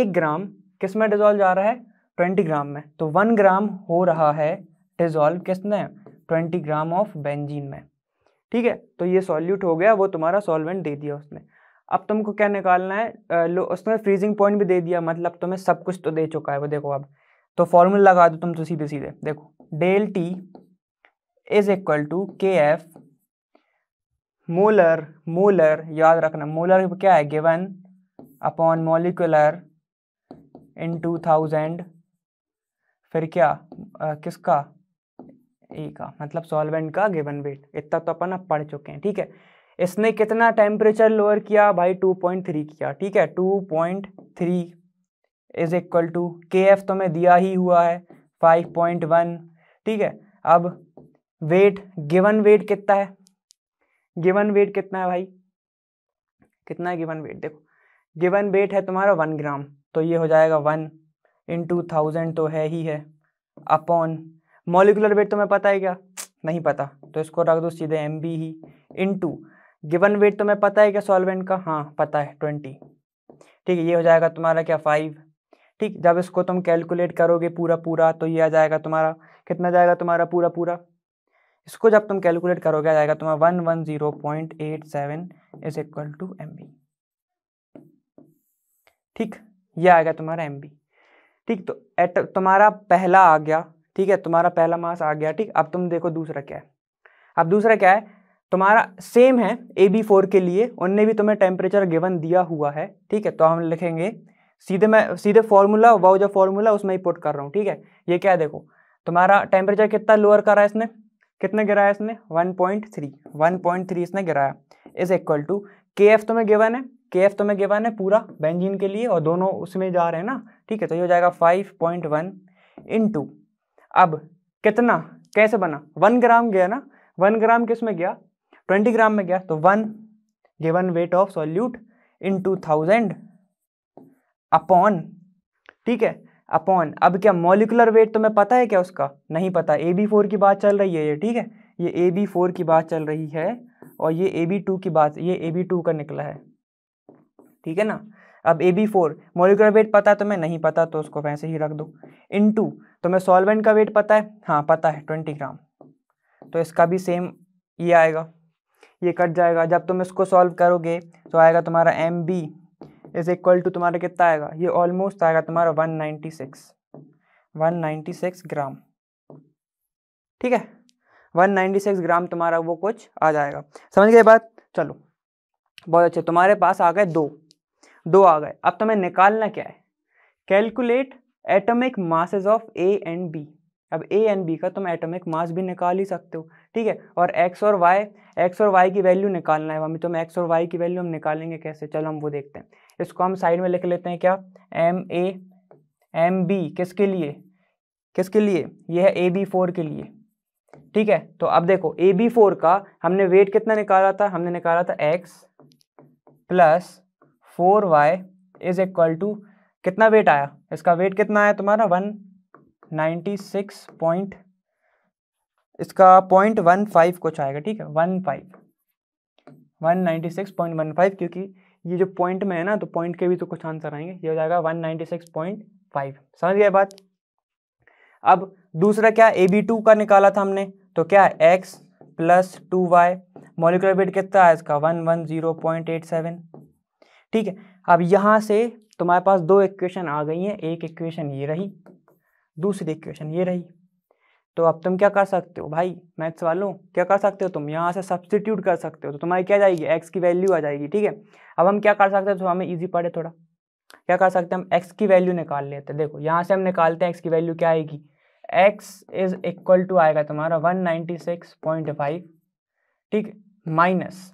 एक ग्राम किस में डिजोल्व जा रहा है ट्वेंटी ग्राम में तो वन ग्राम हो रहा है डिजोल्व किसने ट्वेंटी ग्राम ऑफ बेंजीन में ठीक है तो ये सॉल्यूट हो गया वो तुम्हारा सॉल्वेंट दे दिया उसने अब तुमको क्या निकालना है उसने फ्रीजिंग पॉइंट भी दे दिया मतलब तुम्हें सब कुछ तो दे चुका है वो देखो अब तो फॉर्मूला लगा दो तुम तो सीधे सीधे देखो del T is equal to K F molar molar याद रखना मोलर क्या है given upon molecular into thousand फिर क्या आ, किसका ए का मतलब सॉल्वेंट का गिवन वेट इतना तो अपन अब पढ़ चुके हैं ठीक है इसने कितना टेम्परेचर लोअर किया भाई 2.3 किया ठीक है 2.3 point three is equal to K F तो मैं दिया ही हुआ है 5.1 ठीक है अब वेट गिवन वेट कितना है गिवन वेट कितना है भाई कितना है गिवन वेट देखो गिवन वेट है तुम्हारा वन ग्राम तो ये हो जाएगा वन इन टू थाउजेंड तो है ही है अपॉन मॉलिकुलर वेट तुम्हें पता है क्या नहीं पता तो इसको रख दो सीधे एम बी ही इन टू गिवन वेट तुम्हें तो पता है क्या सॉल्वेंट का हाँ पता है ट्वेंटी ठीक है ये हो जाएगा तुम्हारा क्या फाइव ठीक जब इसको तुम कैलकुलेट करोगे पूरा पूरा तो ये आ जाएगा तुम्हारा कितना जाएगा तुम्हारा पूरा पूरा इसको जब तुम कैलकुलेट करोगे आ जाएगा तुम्हारा one one zero point eight seven is equal to M B ठीक ये आएगा तुम्हारा एम बी ठीक तो एट तुम्हारा पहला आ गया ठीक है तुम्हारा पहला मास आ गया ठीक अब तुम देखो दूसरा क्या है अब दूसरा क्या है तुम्हारा सेम है ए बी फोर के लिए उनने भी तुम्हें टेम्परेचर गिवन दिया हुआ है ठीक है तो हम लिखेंगे सीधे मैं सीधे फॉर्मूला वह जो फॉर्मूला उसमें ही पुट कर रहा हूँ ठीक है ये क्या है देखो तुम्हारा टेम्परेचर कितना लोअर करा है इसने कितने गिराया इसने 1.3 1.3 इसने गिराया is equal to K F तुम्हें गिवन है के एफ तुम्हें गिवन है पूरा बेंजीन के लिए और दोनों उसमें जा रहे हैं ना ठीक है तो ये हो जाएगा 5.1 पॉइंट अब कितना कैसे बना वन ग्राम गया ना वन ग्राम किस में गया ट्वेंटी ग्राम में गया तो one given weight of solute into thousand upon ठीक है अपॉन अब क्या मोलिकुलर वेट तो मैं पता है क्या उसका नहीं पता ए बी फोर की बात चल रही है ये ठीक है ये ए बी फोर की बात चल रही है और ये ए बी टू की बात ये ए बी टू का निकला है ठीक है ना अब A B four molecular weight पता है तो मैं नहीं पता तो उसको वैसे ही रख दो इन टू तो मैं सॉल्वेंट का वेट पता है हाँ पता है ट्वेंटी ग्राम तो इसका भी सेम ये आएगा ये कट जाएगा जब तुम इसको सॉल्व करोगे तो आएगा तुम्हारा M B is equal to तुम्हारा कितना आएगा ये ऑलमोस्ट आएगा तुम्हारा one ninety six one ninety six gram ठीक है वन नाइन्टी सिक्स ग्राम तुम्हारा वो कुछ आ जाएगा समझ गए बात चलो बहुत अच्छे तुम्हारे पास आ गए दो दो आ गए अब तुम्हें निकालना क्या है calculate atomic masses of A and B अब ए एंड बी का तुम एटॉमिक मास भी निकाल ही सकते हो ठीक है और एक्स और वाई एक्स और वाई की वैल्यू निकालना है हमें तुम एक्स और वाई की वैल्यू हम निकालेंगे कैसे चलो हम वो देखते हैं इसको हम साइड में लिख लेते हैं क्या एम ए एम बी किसके लिए किसके लिए यह है ए बी फोर के लिए ठीक है तो अब देखो ए बी फोर का हमने वेट कितना निकाला था हमने निकाला था X plus four Y is equal to कितना वेट आया इसका वेट कितना आया तुम्हारा वन 96 पॉइंट इसका पॉइंट वन फाइव कुछ आएगा ठीक है one five one ninety six point one five क्योंकि ये जो पॉइंट में है ना तो पॉइंट के भी तो कुछ आंसर आएंगे ये हो जाएगा one ninety six point five समझ गया बात अब दूसरा क्या ए बी टू का निकाला था हमने तो क्या X plus two Y molecular weight कितना है इसका one one zero point eight seven ठीक है अब यहाँ से तुम्हारे पास दो इक्वेशन आ गई हैं एक इक्वेशन ये रही दूसरी इक्वेशन ये रही तो अब तुम क्या कर सकते हो भाई मैथ्स वालों क्या कर सकते हो तुम यहाँ से सब्सटीट्यूट कर सकते हो तो तुम्हारी क्या जाएगी एक्स की वैल्यू आ जाएगी ठीक है अब हम क्या कर सकते हैं तो हमें ईजी पड़े थोड़ा क्या कर सकते हैं हम एक्स की वैल्यू निकाल लेते हैं देखो यहाँ से हम निकालते हैं एक्स की वैल्यू क्या आएगी एक्स इज इक्वल टू आएगा तुम्हारा one ninety six point five ठीक minus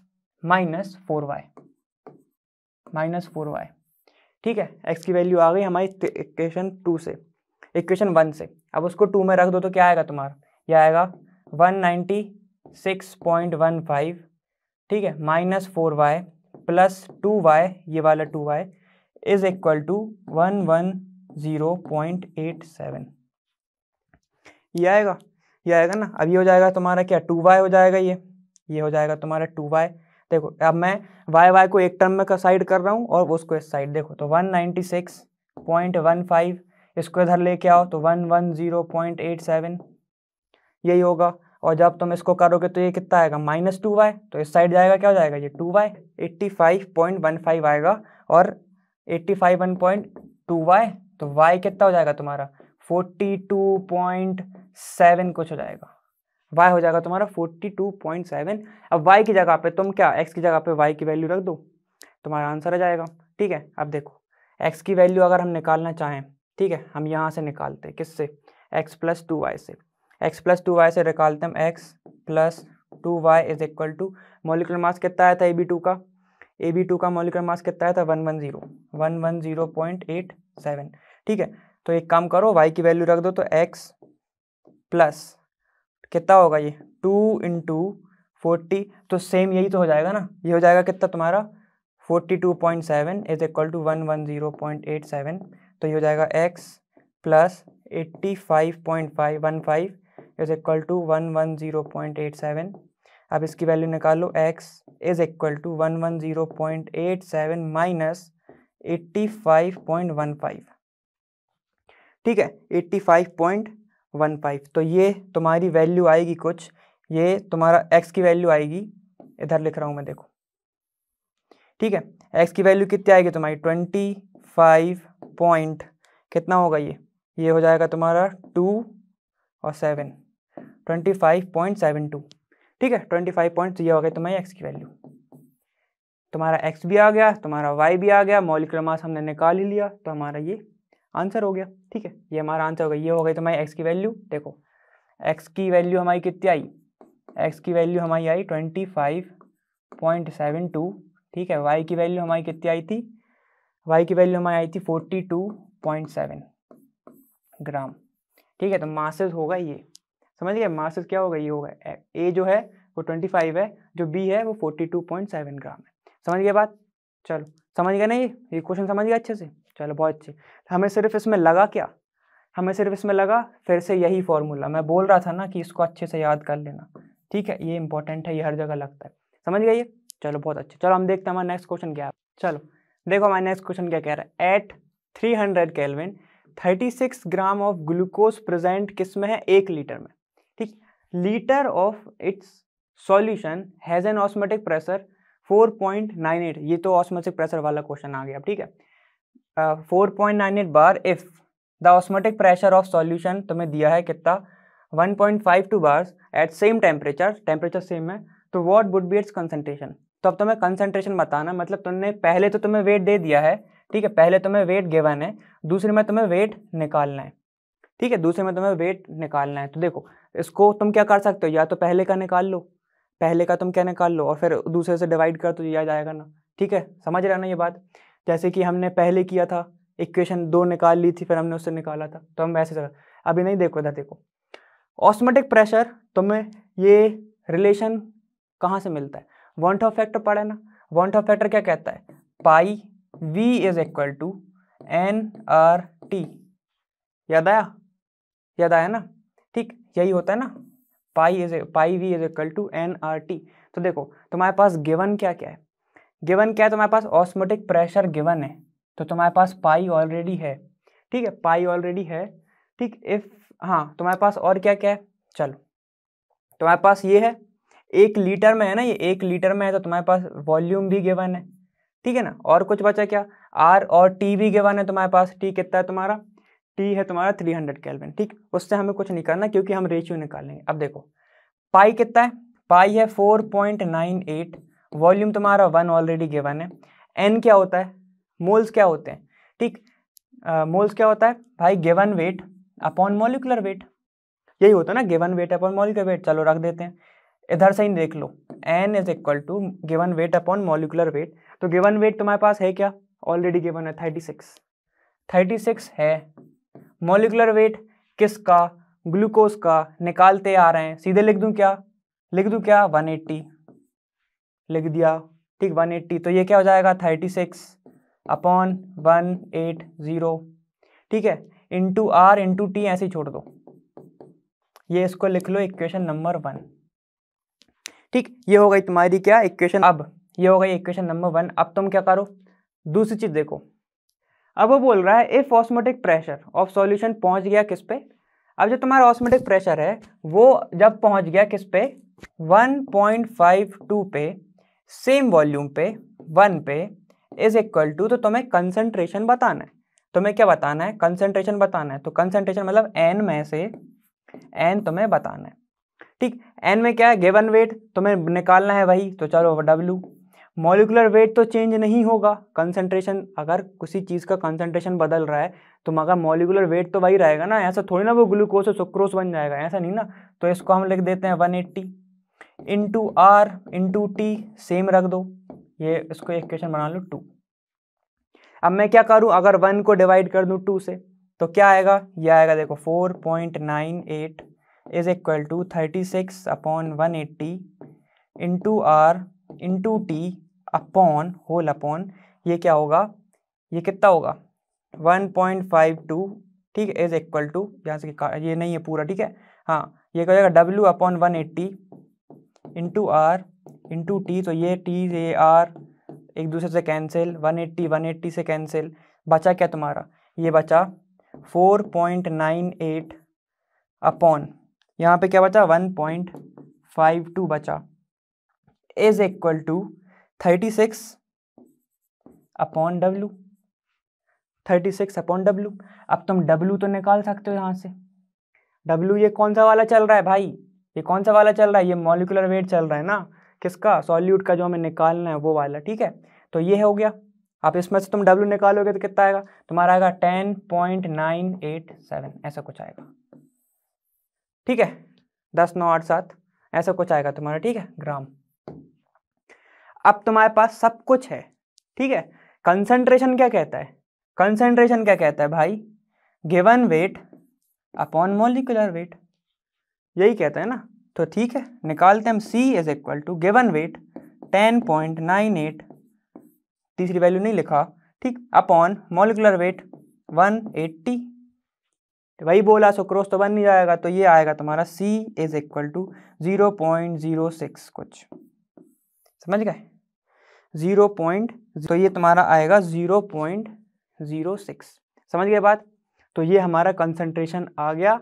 minus four Y minus four Y ठीक है एक्स की वैल्यू आ गई हमारी इक्वेशन टू से इक्वेशन वन से अब उसको टू में रख दो तो क्या आएगा तुम्हारा यह आएगा one ninety six point one five ठीक है minus four Y plus two Y ये वाला two Y is equal to one one zero point eight seven ये आएगा ये आएगा ना अब ये हो जाएगा तुम्हारा क्या टू वाई हो जाएगा ये ये हो जाएगा तुम्हारा टू वाई देखो अब मैं वाई वाई को एक टर्म में का साइड कर रहा हूँ और उसको इस साइड देखो तो one ninety six point one five इसको इधर लेके आओ तो one one zero point eight seven यही होगा और जब तुम इसको करोगे तो ये कितना आएगा माइनस टू वाई तो इस साइड जाएगा क्या हो जाएगा ये two Y eighty five point one five आएगा और eighty five one point two Y तो वाई कितना हो जाएगा तुम्हारा फोर्टी टू पॉइंट सेवन कुछ हो जाएगा वाई हो जाएगा तुम्हारा फोर्टी टू पॉइंट सेवन अब वाई की जगह पे तुम क्या एक्स की जगह पे वाई की वैल्यू रख दो तुम्हारा आंसर आ जाएगा ठीक है अब देखो एक्स की वैल्यू अगर हम निकालना चाहें ठीक है हम यहाँ से निकालते हैं किससे एक्स प्लस टू वाई से एक्स प्लस टू वाई से निकालते हम X plus two Y is equal to molecular mass कितना आया था ए बी टू का ए बी टू का मोलिकुलर मास कितना आया था one one zero one one zero point eight seven ठीक है तो एक काम करो वाई की वैल्यू रख दो तो एक्स प्लस कितना होगा ये टू इन टू फोर्टी तो सेम यही तो हो जाएगा ना ये हो जाएगा कितना तुम्हारा forty two point seven is equal to one one zero point eight seven तो ये हो जाएगा X plus eighty five point five one five is equal to one one zero point eight seven अब इसकी वैल्यू निकालो X is equal to one one zero point eight seven minus eighty five point one five ठीक है eighty five point one five तो ये तुम्हारी value आएगी कुछ ये तुम्हारा एक्स की वैल्यू आएगी इधर लिख रहा हूँ मैं देखो ठीक है एक्स की वैल्यू कितनी आएगी तुम्हारी ट्वेंटी फाइव पॉइंट कितना होगा ये ये हो जाएगा तुम्हारा टू और seven twenty five point seven two ठीक है ट्वेंटी फाइव पॉइंट तो ये हो गया तुम्हारी एक्स की वैल्यू तुम्हारा एक्स भी आ गया तुम्हारा वाई भी आ गया मॉलिकुलर मास हमने निकाल ही लिया तो हमारा ये आंसर हो गया ठीक है ये हमारा आंसर हो गया ये हो गई तुम्हारी एक्स की वैल्यू देखो एक्स की वैल्यू हमारी कितनी आई एक्स की वैल्यू हमारी आई twenty five point seven two ठीक है वाई की वैल्यू हमारी कितनी आई थी वाई की वैल्यू हमारी आई थी forty two point seven gram ठीक है तो मासेस होगा ये समझ गए मासेस क्या होगा ये होगा ए जो है वो ट्वेंटी फाइव है जो बी है वो forty two point seven gram है समझ गया बात चलो समझ गया ना ये ये क्वेश्चन समझ गया अच्छे से चलो बहुत अच्छे हमें सिर्फ इसमें लगा क्या हमें सिर्फ इसमें लगा फिर से यही फॉर्मूला मैं बोल रहा था ना कि इसको अच्छे से याद कर लेना ठीक है ये इंपॉर्टेंट है ये हर जगह लगता है समझ गए ये चलो बहुत अच्छे चलो हम देखते हैं हमारा नेक्स्ट क्वेश्चन क्या है चलो देखो हमारे नेक्स्ट क्वेश्चन क्या कह रहा है at 300 hundred kelvin thirty gram of glucose present किस में है एक लीटर में ठीक litre of its solution has an osmotic pressure 4.98 ये तो ऑस्मेटिक प्रेशर वाला क्वेश्चन आ गया ठीक है four point nine eight bar if the osmotic pressure of solution तुम्हें दिया है कितना 1.52 bars at same temperature temperature same है तो what would be its concentration तो अब तुम्हें कंसंट्रेशन बताना मतलब तुमने पहले तो तुम्हें वेट दे दिया है ठीक है पहले तुम्हें वेट गिवन है दूसरे में तुम्हें वेट निकालना है ठीक है दूसरे में तुम्हें वेट निकालना है तो देखो इसको तुम क्या कर सकते हो या तो पहले का निकाल लो पहले का तुम क्या निकाल लो और फिर दूसरे से डिवाइड कर तो याद आएगा ना ठीक है समझ रहे ना ये बात जैसे कि हमने पहले किया था इक्वेशन दो निकाल ली थी फिर हमने उससे निकाला था तो हम ऐसे अभी नहीं देखो इधर देखो ऑस्मेटिक प्रेशर तुम्हें ये रिलेशन कहाँ से मिलता है वन ऑफ फैक्टर पढ़ा ना वन ऑफ फैक्टर क्या कहता है pi V is equal to N R T याद आया याद आया ना ठीक यही होता है ना pi is pi V is equal to N R T तो देखो तुम्हारे पास गिवन क्या क्या है गिवन क्या है तुम्हारे पास ऑस्मोटिक प्रेशर गिवन है तो तुम्हारे पास पाई ऑलरेडी है ठीक है पाई ऑलरेडी है ठीक इफ हाँ तुम्हारे पास और क्या क्या है चलो तुम्हारे पास ये है एक लीटर में है ना ये एक लीटर में है तो तुम्हारे पास वॉल्यूम भी गेवन है ठीक है ना और कुछ बचा क्या आर और टी भी गेवन है तुम्हारे पास टी कितना है तुम्हारा टी है तुम्हारा थ्री हंड्रेड कैलविन ठीक उससे हमें कुछ निकालना क्योंकि हम रेशियो निकालेंगे अब देखो पाई कितना है पाई है four point nine eight volume तुम्हारा वन ऑलरेडी गेवन है एन क्या होता है मोल्स क्या होते हैं ठीक मोल्स क्या होता है भाई given weight upon molecular weight यही होता है ना given weight upon molecular weight चलो रख देते हैं इधर से ही देख लो N is equal to given weight upon molecular weight तो गिवन वेट तुम्हारे पास है क्या ऑलरेडी गिवन है थर्टी सिक्स थर्टी सिक्स है मोलिकुलर वेट किसका ग्लूकोज का निकालते आ रहे हैं सीधे लिख दूं क्या लिख दूं क्या वन एट्टी लिख दिया ठीक वन एट्टी तो ये क्या हो जाएगा thirty six upon one eight zero ठीक है इंटू आर इंटू टी ऐसे ही छोड़ दो ये इसको लिख लो इक्वेशन नंबर वन ठीक ये हो गई तुम्हारी क्या इक्वेशन अब ये हो गई इक्वेशन नंबर वन अब तुम क्या करो दूसरी चीज़ देखो अब वो बोल रहा है if osmotic pressure of solution पहुंच गया किस पे अब जो तुम्हारा ऑस्मोटिक प्रेशर है वो जब पहुंच गया किस पे 1.52 पे सेम वॉल्यूम पे वन पे इज इक्वल टू तो तुम्हें कंसनट्रेशन बताना है तुम्हें क्या बताना है कंसनट्रेशन बताना है तो कंसनट्रेशन मतलब एन में से एन तुम्हें बताना है ठीक एन में क्या है गेवन वेट तो मैं निकालना है वही तो चलो डब्ल्यू मॉलिकुलर वेट तो चेंज नहीं होगा कंसंट्रेशन अगर किसी चीज़ का कंसंट्रेशन बदल रहा है तो मगर मॉलिकुलर वेट तो वही रहेगा ना ऐसा थोड़ी ना वो ग्लूकोज और सुक्रोस बन जाएगा ऐसा नहीं ना तो इसको हम लिख देते हैं one eighty into R into T same रख दो ये इसको एक क्वेश्चन बना लो टू अब मैं क्या करूँ अगर वन को डिवाइड कर दूँ टू से तो क्या आएगा ये आएगा देखो four point nine eight is equal to thirty six upon one eighty into R into T upon whole upon ये क्या होगा ये कितना होगा वन पॉइंट फाइव टू ठीक है इज इक्वल टू यहाँ से ये नहीं है पूरा ठीक है हाँ ये क्या हो जाएगा W upon one eighty into R into T तो ये टी ये आर एक दूसरे से cancel one eighty one eighty से कैंसिल बचा क्या तुम्हारा ये बचा four point nine eight upon यहाँ पे क्या बचा वन पॉइंट फाइव टू बचा is equal to thirty six upon W thirty six upon W अब तुम डब्लू तो निकाल सकते हो यहाँ से डब्ल्यू ये कौन सा वाला चल रहा है भाई ये कौन सा वाला चल रहा है ये मॉलिकुलर वेट चल रहा है ना किसका सॉल्यूट का जो हमें निकालना है वो वाला ठीक है तो ये हो गया आप इसमें से तुम डब्ल्यू निकालोगे तो कितना आएगा तुम्हारा आएगा ten point nine eight seven ऐसा कुछ आएगा ठीक है दस नौ आठ सात ऐसा कुछ आएगा तुम्हारा ठीक है ग्राम अब तुम्हारे पास सब कुछ है ठीक है कंसंट्रेशन क्या कहता है कंसंट्रेशन क्या कहता है भाई given weight upon molecular weight यही कहता है ना तो ठीक है निकालते हम C is equal to given weight ten point nine eight तीसरी वैल्यू नहीं लिखा ठीक upon molecular weight one eighty तो वही बोला सो क्रोस तो बन नहीं जाएगा तो ये आएगा तुम्हारा C is equal to zero point zero six कुछ समझ गए जीरो पॉइंट तो ये तुम्हारा आएगा जीरो पॉइंट जीरो सिक्स समझ गए बात तो ये हमारा कंसंट्रेशन आ गया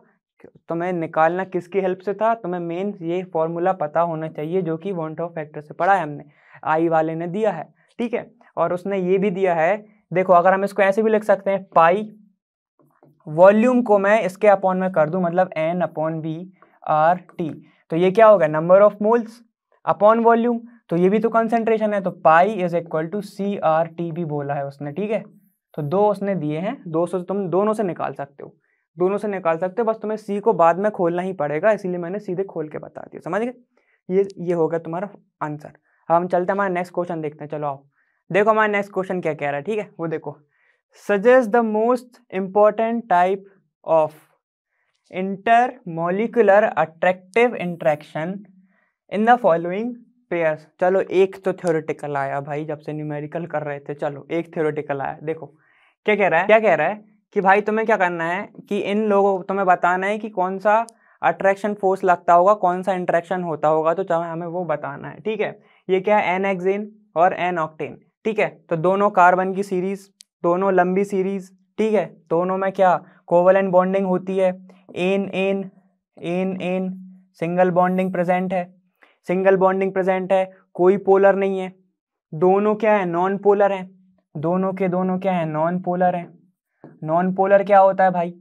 तो मैं निकालना किसकी हेल्प से था तुम्हें मेन ये फॉर्मूला पता होना चाहिए जो कि वॉन्ट ऑफ फैक्टर से पढ़ा है हमने आई वाले ने दिया है ठीक है और उसने ये भी दिया है देखो अगर हम इसको ऐसे भी लिख सकते हैं पाई वॉल्यूम को मैं इसके अपॉन में कर दूं मतलब N upon B R T तो ये क्या होगा number of moles upon volume तो ये भी तो कंसेंट्रेशन है तो pi is equal to C R T भी बोला है उसने ठीक है तो दो उसने दिए हैं दो सौ तुम दोनों से निकाल सकते हो दोनों से निकाल सकते हो बस तुम्हें सी को बाद में खोलना ही पड़ेगा इसीलिए मैंने सीधे खोल के बता दिया समझ गए ये ये होगा तुम्हारा आंसर अब हम चलते हैं हमारा नेक्स्ट क्वेश्चन देखते हैं चलो आओ देखो हमारा नेक्स्ट क्वेश्चन क्या कह रहा है ठीक है वो देखो suggests the most important type of intermolecular attractive interaction in the following pairs चलो एक तो थ्योरेटिकल आया भाई जब से न्यूमेरिकल कर रहे थे चलो एक थ्योरेटिकल आया देखो क्या कह रहा है क्या कह रहा है कि भाई तुम्हें क्या करना है कि इन लोगों को तुम्हें बताना है कि कौन सा अट्रैक्शन फोर्स लगता होगा कौन सा इंट्रैक्शन होता होगा तो चाहे हमें वो बताना है ठीक है ये क्या है एन एक्जिन और एन ऑक्टेन ठीक है तो दोनों कार्बन की सीरीज दोनों लंबी सीरीज ठीक है दोनों में क्या कोवल बॉन्डिंग होती है N N N N single bonding present है सिंगल बॉन्डिंग प्रेजेंट है कोई पोलर नहीं है दोनों क्या है नॉन पोलर है दोनों के दोनों क्या है नॉन पोलर है नॉन पोलर क्या होता है भाई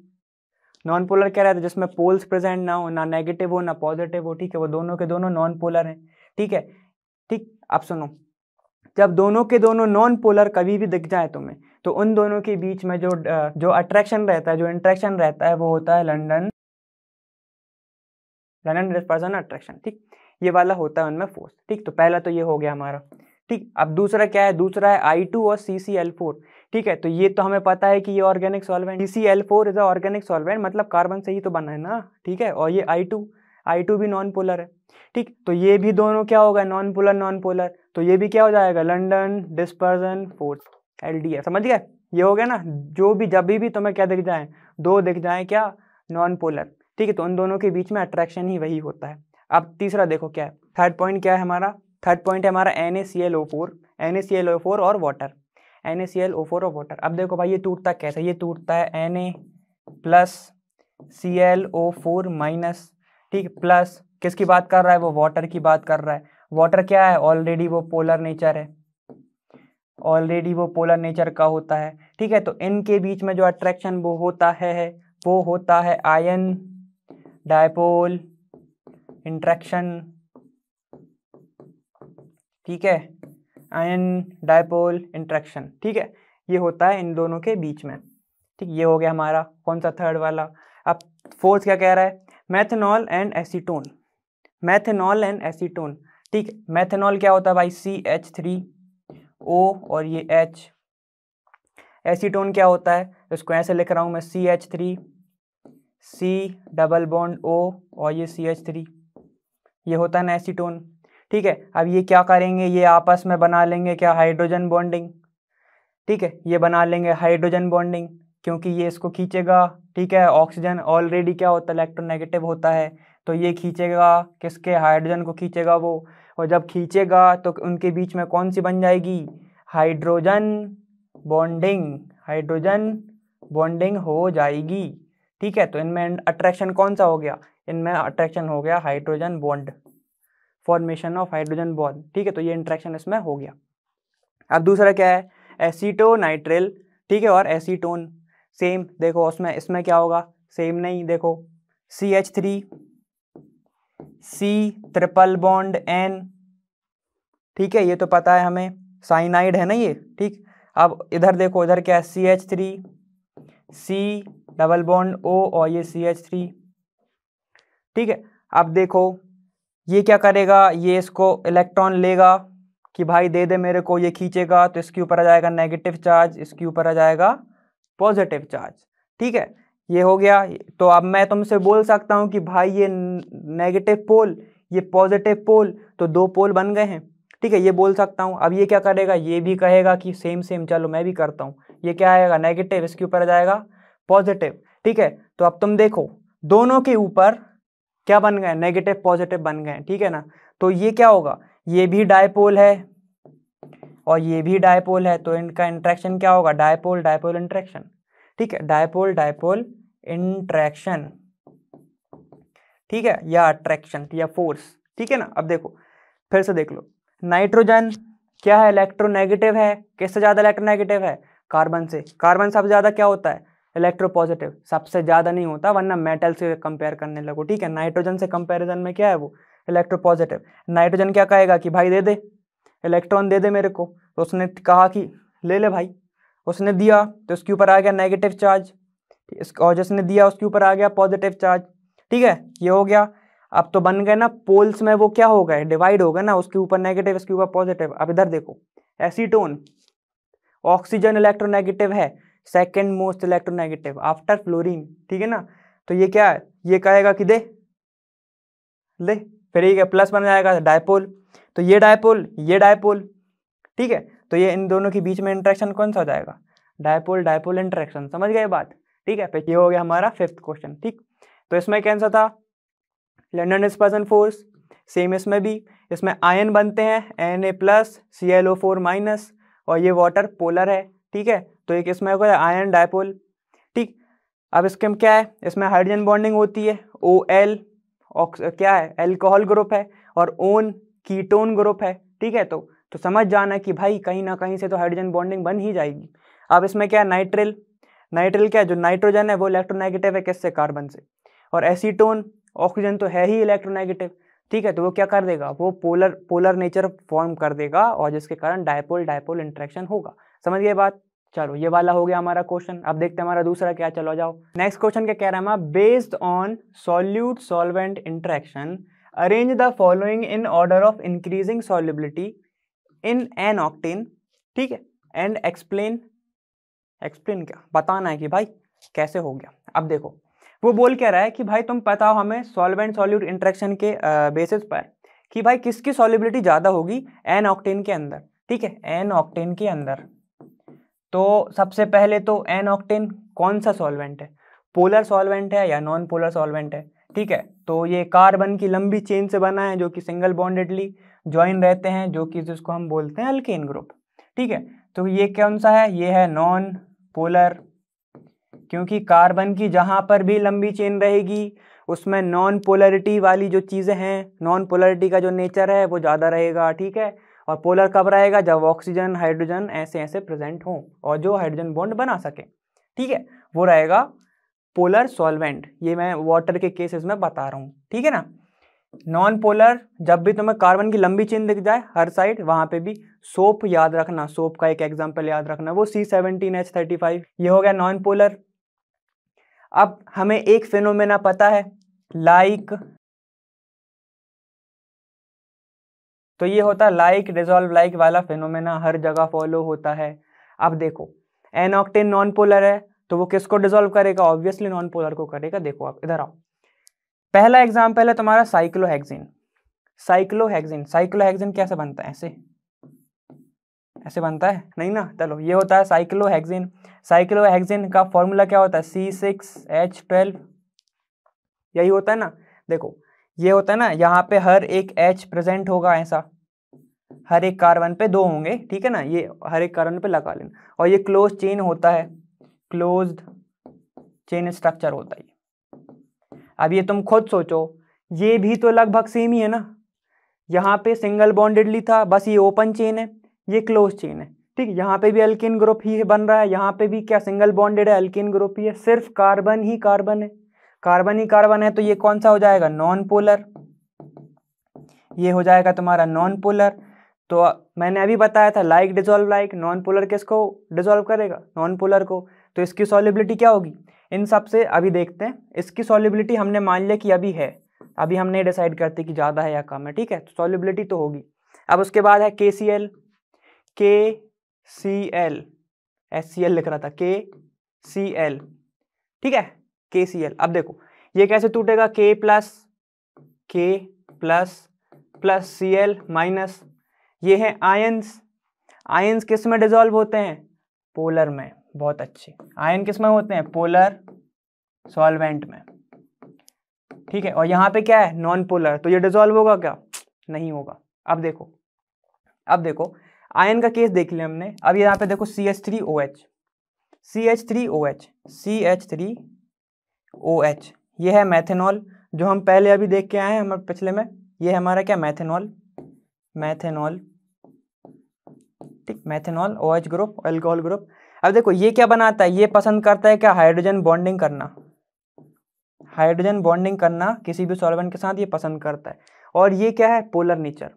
नॉन पोलर क्या रहता है जिसमें पोल्स प्रेजेंट ना हो ना नेगेटिव हो ना पॉजिटिव हो ठीक है वो दोनों के दोनों नॉन पोलर हैं ठीक है ठीक आप सुनो जब दोनों के दोनों नॉन पोलर कभी भी दिख जाए तुम्हें तो उन दोनों के बीच में जो जो अट्रैक्शन रहता है जो इंट्रैक्शन रहता है वो होता है लंडन लंडन हंड्रेड अट्रैक्शन ठीक ये वाला होता है उनमें फोर्स ठीक तो पहला तो ये हो गया हमारा ठीक अब दूसरा क्या है दूसरा है आई टू और सी सी एल फोर ठीक है तो ये तो हमें पता है कि ये organic solvent C C L four is a organic solvent मतलब कार्बन से ही तो बना है ना ठीक है और ये आई टू आई टू भी नॉन पोलर है ठीक तो ये भी दोनों क्या होगा नॉन पोलर नॉन पोलर तो ये भी क्या हो जाएगा London dispersion force L D है समझ गए ये हो गया ना जो भी जब भी तुम्हें क्या दिख जाए दो दिख जाए क्या नॉन पोलर ठीक है तो उन दोनों के बीच में अट्रैक्शन ही वही होता है अब तीसरा देखो क्या है थर्ड पॉइंट क्या है हमारा थर्ड पॉइंट है हमारा N A C L O four N A C L O four और water N A C L O four और वाटर अब देखो भाई ये टूटता कैसे ये टूटता है N A plus C L O four minus ठीक प्लस किसकी बात कर रहा है वो वाटर की बात कर रहा है वाटर क्या है ऑलरेडी वो पोलर नेचर है ऑलरेडी वो पोलर नेचर का होता है ठीक है तो इनके बीच में जो अट्रैक्शन वो होता है वो होता है आयन डायपोल इंट्रैक्शन ठीक है आयन डायपोल इंट्रैक्शन ठीक है ये होता है इन दोनों के बीच में ठीक ये हो गया हमारा कौन सा थर्ड वाला अब फोर्थ क्या कह रहा है methanol and acetone methanol and acetone ठीक मैथेनॉल क्या होता है भाई सी एच थ्री ओ और ये एच एसीटोन क्या होता है इसको ऐसे लिख रहा हूँ मैं C H three C double bond O और ये सी एच थ्री ये होता है ना एसीटोन ठीक है अब ये क्या करेंगे ये आपस में बना लेंगे क्या हाइड्रोजन बॉन्डिंग ठीक है ये बना लेंगे हाइड्रोजन बॉन्डिंग क्योंकि ये इसको खींचेगा ठीक है ऑक्सीजन ऑलरेडी क्या होता है इलेक्ट्रोनेगेटिव होता है तो ये खींचेगा किसके हाइड्रोजन को खींचेगा वो और जब खींचेगा तो उनके बीच में कौन सी बन जाएगी हाइड्रोजन बॉन्डिंग हाइड्रोजन बॉन्डिंग हो जाएगी ठीक है तो इनमें अट्रैक्शन कौन सा हो गया इनमें अट्रैक्शन हो गया hydrogen bond formation of hydrogen bond ठीक है तो ये इंट्रैक्शन इसमें हो गया अब दूसरा क्या है एसीटोनाइट्रिल ठीक है और एसीटोन सेम देखो उसमें इसमें क्या होगा सेम नहीं देखो C H three C triple bond N ठीक है ये तो पता है हमें साइनाइड है ना ये ठीक अब इधर देखो इधर क्या है C H three C double bond O और ये सी एच थ्री ठीक है अब देखो ये क्या करेगा ये इसको इलेक्ट्रॉन लेगा कि भाई दे दे मेरे को ये खींचेगा तो इसके ऊपर आ जाएगा नेगेटिव चार्ज इसके ऊपर आ जाएगा पॉजिटिव चार्ज ठीक है ये हो गया तो अब मैं तुमसे बोल सकता हूँ कि भाई ये नेगेटिव पोल ये पॉजिटिव पोल तो दो पोल बन गए हैं ठीक है ये बोल सकता हूँ अब ये क्या करेगा ये भी कहेगा कि सेम सेम चलो मैं भी करता हूँ ये क्या आएगा नेगेटिव इसके ऊपर जाएगा पॉजिटिव ठीक है तो अब तुम देखो दोनों के ऊपर क्या बन गए नेगेटिव पॉजिटिव बन गए ठीक है ना तो ये क्या होगा ये भी डायपोल है और ये भी डायपोल है तो इनका इंट्रैक्शन क्या होगा डायपोल डायपोल इंट्रैक्शन ठीक है डायपोल डायपोल इंट्रैक्शन ठीक है या अट्रैक्शन या फोर्स ठीक है ना अब देखो फिर से देख लो नाइट्रोजन क्या है इलेक्ट्रोनेगेटिव है किससे ज़्यादा इलेक्ट्रोनेगेटिव है कार्बन से कार्बन सबसे ज़्यादा क्या होता है इलेक्ट्रोपॉजिटिव सबसे ज़्यादा नहीं होता वरना मेटल से कंपेयर करने लगो ठीक है नाइट्रोजन से कंपेरिजन में क्या है वो इलेक्ट्रोपॉजिटिव नाइट्रोजन क्या कहेगा कि भाई दे दे इलेक्ट्रॉन दे दे मेरे को तो उसने कहा कि ले ले भाई उसने दिया तो उसके ऊपर आ गया नेगेटिव चार्ज और जिसने दिया उसके ऊपर आ गया पॉजिटिव चार्ज ठीक है ये हो गया अब तो बन गए ना पोल्स में वो क्या हो गए डिवाइड हो गए ना उसके ऊपर नेगेटिव इसके ऊपर पॉजिटिव अब इधर देखो एसीटोन ऑक्सीजन इलेक्ट्रोनेगेटिव है second most electronegative after fluorine ठीक है ना तो ये क्या है ये कहेगा कि दे ले फिर ये प्लस बन जाएगा डायपोल तो ये डायपोल ये डायपोल ठीक है तो ये इन दोनों के बीच में इंट्रैक्शन कौन सा हो जाएगा डायपोल डायपोल इंट्रैक्शन समझ गए बात ठीक है ये हो गया हमारा फिफ्थ क्वेश्चन ठीक तो इसमें कैंसर था लंडन डिस्पर्जन फोर्स सेम इसमें भी इसमें आयन बनते हैं N A plus C L O four minus और ये वाटर पोलर है ठीक है तो एक इसमें हो आयन डायपोल ठीक अब इसके में क्या है इसमें हाइड्रोजन बॉन्डिंग होती है ओ एल ऑक्स क्या है एल्कोहल ग्रुप है और ओन कीटोन ग्रुप है ठीक है तो तो समझ जाना कि भाई कहीं ना कहीं से तो हाइड्रोजन बॉन्डिंग बन ही जाएगी अब इसमें क्या है नाइट्रिल नाइट्रिल क्या है जो नाइट्रोजन है वो इलेक्ट्रोनेगेटिव है किससे कार्बन से और एसीटोन ऑक्सीजन तो है ही इलेक्ट्रोनेगेटिव ठीक है तो वो क्या कर देगा वो पोलर पोलर नेचर फॉर्म कर देगा और जिसके कारण डायपोल डायपोल इंट्रैक्शन होगा समझ गए बात चलो ये वाला हो गया हमारा क्वेश्चन अब देखते हैं हमारा दूसरा क्या चलो जाओ नेक्स्ट क्वेश्चन क्या कह रहा है हमारा based on solute solvent interaction arrange the following in order of increasing solubility in N octane ठीक है एंड एक्सप्लेन एक्सप्लेन क्या बताना है कि भाई कैसे हो गया अब देखो वो बोल कह रहा है कि भाई तुम पता हो हमें सॉल्वेंट सॉल्यूट इंट्रैक्शन के बेसिस पर कि भाई किसकी सॉल्युबिलिटी ज़्यादा होगी एन ऑक्टेन के अंदर ठीक है एन ऑक्टेन के अंदर तो सबसे पहले तो एन ऑक्टेन कौन सा सॉल्वेंट है पोलर सॉल्वेंट है या नॉन पोलर सॉल्वेंट है ठीक है तो ये कार्बन की लंबी चेन से बना है जो कि सिंगल बॉन्डेडली ज्वाइन रहते हैं जो कि जिसको हम बोलते हैं अल्केन ग्रुप ठीक है तो ये कौन सा है ये है नॉन पोलर क्योंकि कार्बन की जहाँ पर भी लंबी चेन रहेगी उसमें नॉन पोलरिटी वाली जो चीज़ें हैं नॉन पोलरिटी का जो नेचर है वो ज़्यादा रहेगा ठीक है और पोलर कब रहेगा जब ऑक्सीजन हाइड्रोजन ऐसे ऐसे प्रेजेंट हों और जो हाइड्रोजन बॉन्ड बना सकें ठीक है वो रहेगा पोलर सॉल्वेंट ये मैं वाटर के केसेस में बता रहा हूँ ठीक है ना नॉन पोलर जब भी तुम्हें कार्बन की लंबी चेन दिख जाए हर साइड वहाँ पे भी सोप याद रखना सोप का एक एग्जाम्पल याद रखना वो C seventeen H thirty five ये हो गया नॉन पोलर अब हमें एक फिनोमेना पता है लाइक तो ये होता है लाइक डिजोल्व लाइक वाला फिनोमेना हर जगह फॉलो होता है अब देखो एन ऑक्टेन नॉन पोलर है तो वो किसको डिजोल्व करेगा ऑब्वियसली नॉन पोलर को करेगा देखो आप इधर आओ पहला एग्जाम्पल है तुम्हारा साइक्लोहेक्सिन साइक्लोहेक्सिन साइक्लोहेक्सिन कैसे बनता है ऐसे ऐसे बनता है नहीं ना चलो ये होता है साइक्लो हैगजिन का फॉर्मूला क्या होता है सी सिक्स एच ट्वेल्व यही होता है ना देखो ये होता है ना यहाँ पे हर एक एच प्रेजेंट होगा ऐसा हर एक कार्बन पे दो होंगे ठीक है ना ये हर एक कार्बन पे लगा लेना और ये क्लोज चेन होता है क्लोज चेन स्ट्रक्चर होता है अब ये तुम खुद सोचो ये भी तो लगभग सेम ही है ना यहाँ पे सिंगल बॉन्डेडली था बस ये ओपन चेन है ये क्लोज चेन है ठीक यहाँ पे भी एल्किन ग्रुप ही बन रहा है यहाँ पे भी क्या सिंगल बॉन्डेड है एल्किन ग्रुप ही है सिर्फ कार्बन ही कार्बन है कार्बन ही कार्बन है तो ये कौन सा हो जाएगा नॉन पोलर ये हो जाएगा तुम्हारा नॉन पोलर तो मैंने अभी बताया था like dissolve like non polar किसको डिजोल्व करेगा नॉन पोलर को तो इसकी सॉलिबिलिटी क्या होगी इन सब से अभी देखते हैं इसकी सॉलिबिलिटी हमने मान लिया कि अभी है अभी हम नहीं डिसाइड करते कि ज़्यादा है या कम है ठीक है तो सॉलिबिलिटी तो होगी अब उसके बाद है के C L K C L S C L लिख रहा था के सी एल ठीक है के सी एल अब देखो ये कैसे टूटेगा K plus K plus plus C L minus ये है आयंस आयंस किस में डिजोल्व होते हैं पोलर में बहुत अच्छे आयन किस में होते हैं पोलर सॉल्वेंट में ठीक है और यहां पे क्या है नॉन पोलर तो ये डिजोल्व होगा क्या नहीं होगा अब देखो अब देखो आयन का केस देख लिया हमने अब यहाँ पे देखो C H three O H C H three O H C H three O H ये है मैथेनॉल जो हम पहले अभी देख के आए हैं हमारे पिछले में ये हमारा क्या मैथेनॉल मैथेनॉल ठीक methanol O H group alcohol group अब देखो ये क्या बनाता है ये पसंद करता है क्या हाइड्रोजन बॉन्डिंग करना हाइड्रोजन बॉन्डिंग करना किसी भी सॉल्वेंट के साथ ये पसंद करता है और ये क्या है पोलर नेचर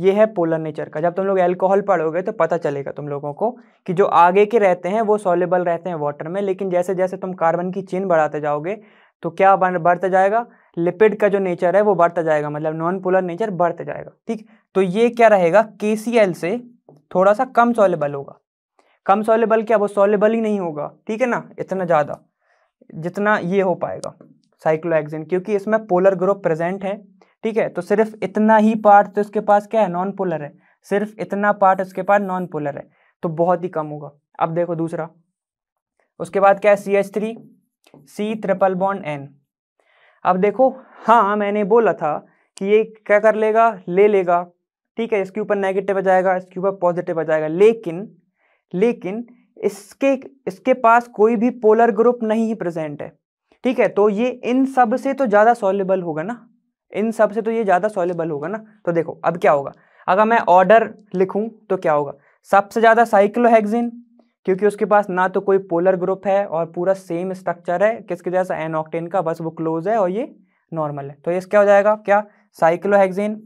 ये है पोलर नेचर का जब तुम लोग एल्कोहल पढ़ोगे तो पता चलेगा तुम लोगों को कि जो आगे के रहते हैं वो सॉलेबल रहते हैं वाटर में लेकिन जैसे जैसे तुम कार्बन की चेन बढ़ाते जाओगे तो क्या बढ़ता जाएगा लिपिड का जो नेचर है वो बढ़ता जाएगा मतलब नॉन पोलर नेचर बढ़ता जाएगा ठीक तो ये क्या रहेगा के से थोड़ा सा कम सॉलेबल होगा कम सॉलेबल क्या वो सॉलेबल ही नहीं होगा ठीक है ना इतना ज़्यादा जितना ये हो पाएगा साइक्लोएक्सिन क्योंकि इसमें पोलर ग्रुप प्रेजेंट है ठीक है तो सिर्फ इतना ही पार्ट तो इसके पास क्या है नॉन पोलर है सिर्फ इतना पार्ट उसके पास नॉन पोलर है तो बहुत ही कम होगा अब देखो दूसरा उसके बाद क्या है C H three C triple bond N अब देखो हाँ मैंने बोला था कि ये क्या कर लेगा ले लेगा ठीक है इसके ऊपर नेगेटिव आ जाएगा इसके ऊपर पॉजिटिव आ जाएगा लेकिन लेकिन इसके इसके पास कोई भी पोलर ग्रुप नहीं प्रेजेंट है ठीक है तो ये इन सब से तो ज़्यादा सॉल्युबल होगा ना इन सब से तो ये ज़्यादा सॉलेबल होगा ना तो देखो अब क्या होगा अगर मैं ऑर्डर लिखूँ तो क्या होगा सबसे ज़्यादा साइक्लोहेक्सिन क्योंकि उसके पास ना तो कोई पोलर ग्रुप है और पूरा सेम स्ट्रक्चर है किसके जैसा एन ऑक्टेन का बस वो क्लोज है और ये नॉर्मल है तो ये क्या हो जाएगा क्या साइक्लोहेक्सिन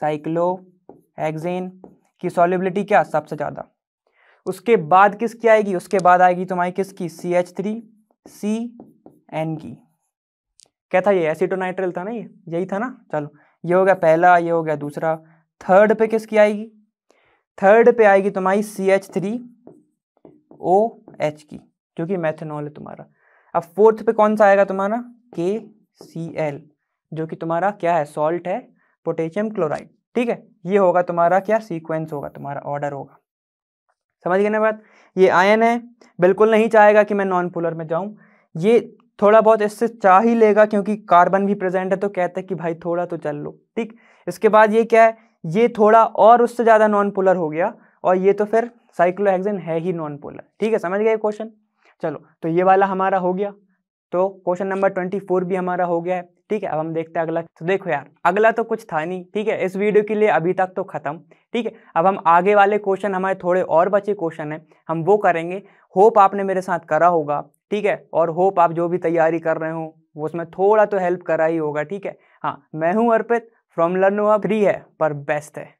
साइक्लोहेक्सिन की सॉलिबिलिटी क्या सबसे ज़्यादा उसके बाद किसकी आएगी उसके बाद आएगी तुम्हारी किसकी C H three C N की क्या था ये एसिटोनाइट्रिल था ना ये यही था ना चलो ये हो गया पहला ये हो गया दूसरा थर्ड पे किसकी आएगी थर्ड पे आएगी तुम्हारी C H three O H की क्योंकि मैथेनॉल है तुम्हारा अब फोर्थ पे कौन सा आएगा तुम्हारा के सी एल जो कि तुम्हारा क्या है सॉल्ट है पोटेशियम क्लोराइड ठीक है ये होगा तुम्हारा क्या सीक्वेंस होगा तुम्हारा ऑर्डर होगा समझ गए ना बात ये आयन है बिल्कुल नहीं चाहेगा कि मैं नॉन पोलर में जाऊं ये थोड़ा बहुत इससे चाह ही लेगा क्योंकि कार्बन भी प्रेजेंट है तो कहता है कि भाई थोड़ा तो चल लो ठीक इसके बाद ये क्या है ये थोड़ा और उससे ज़्यादा नॉन पोलर हो गया और ये तो फिर साइक्लोहेक्सन है ही नॉन पोलर ठीक है समझ गए क्वेश्चन चलो तो ये वाला हमारा हो गया तो क्वेश्चन नंबर ट्वेंटी फोर भी हमारा हो गया है ठीक है अब हम देखते हैं अगला तो देखो यार अगला तो कुछ था नहीं ठीक है इस वीडियो के लिए अभी तक तो खत्म ठीक है अब हम आगे वाले क्वेश्चन हमारे थोड़े और बचे क्वेश्चन हैं हम वो करेंगे होप आपने मेरे साथ करा होगा ठीक है और होप आप जो भी तैयारी कर रहे हो वो उसमें थोड़ा तो हेल्प करा ही होगा ठीक है हाँ मैं हूँ अर्पित फ्रॉम लर्न फ्री है पर बेस्ट है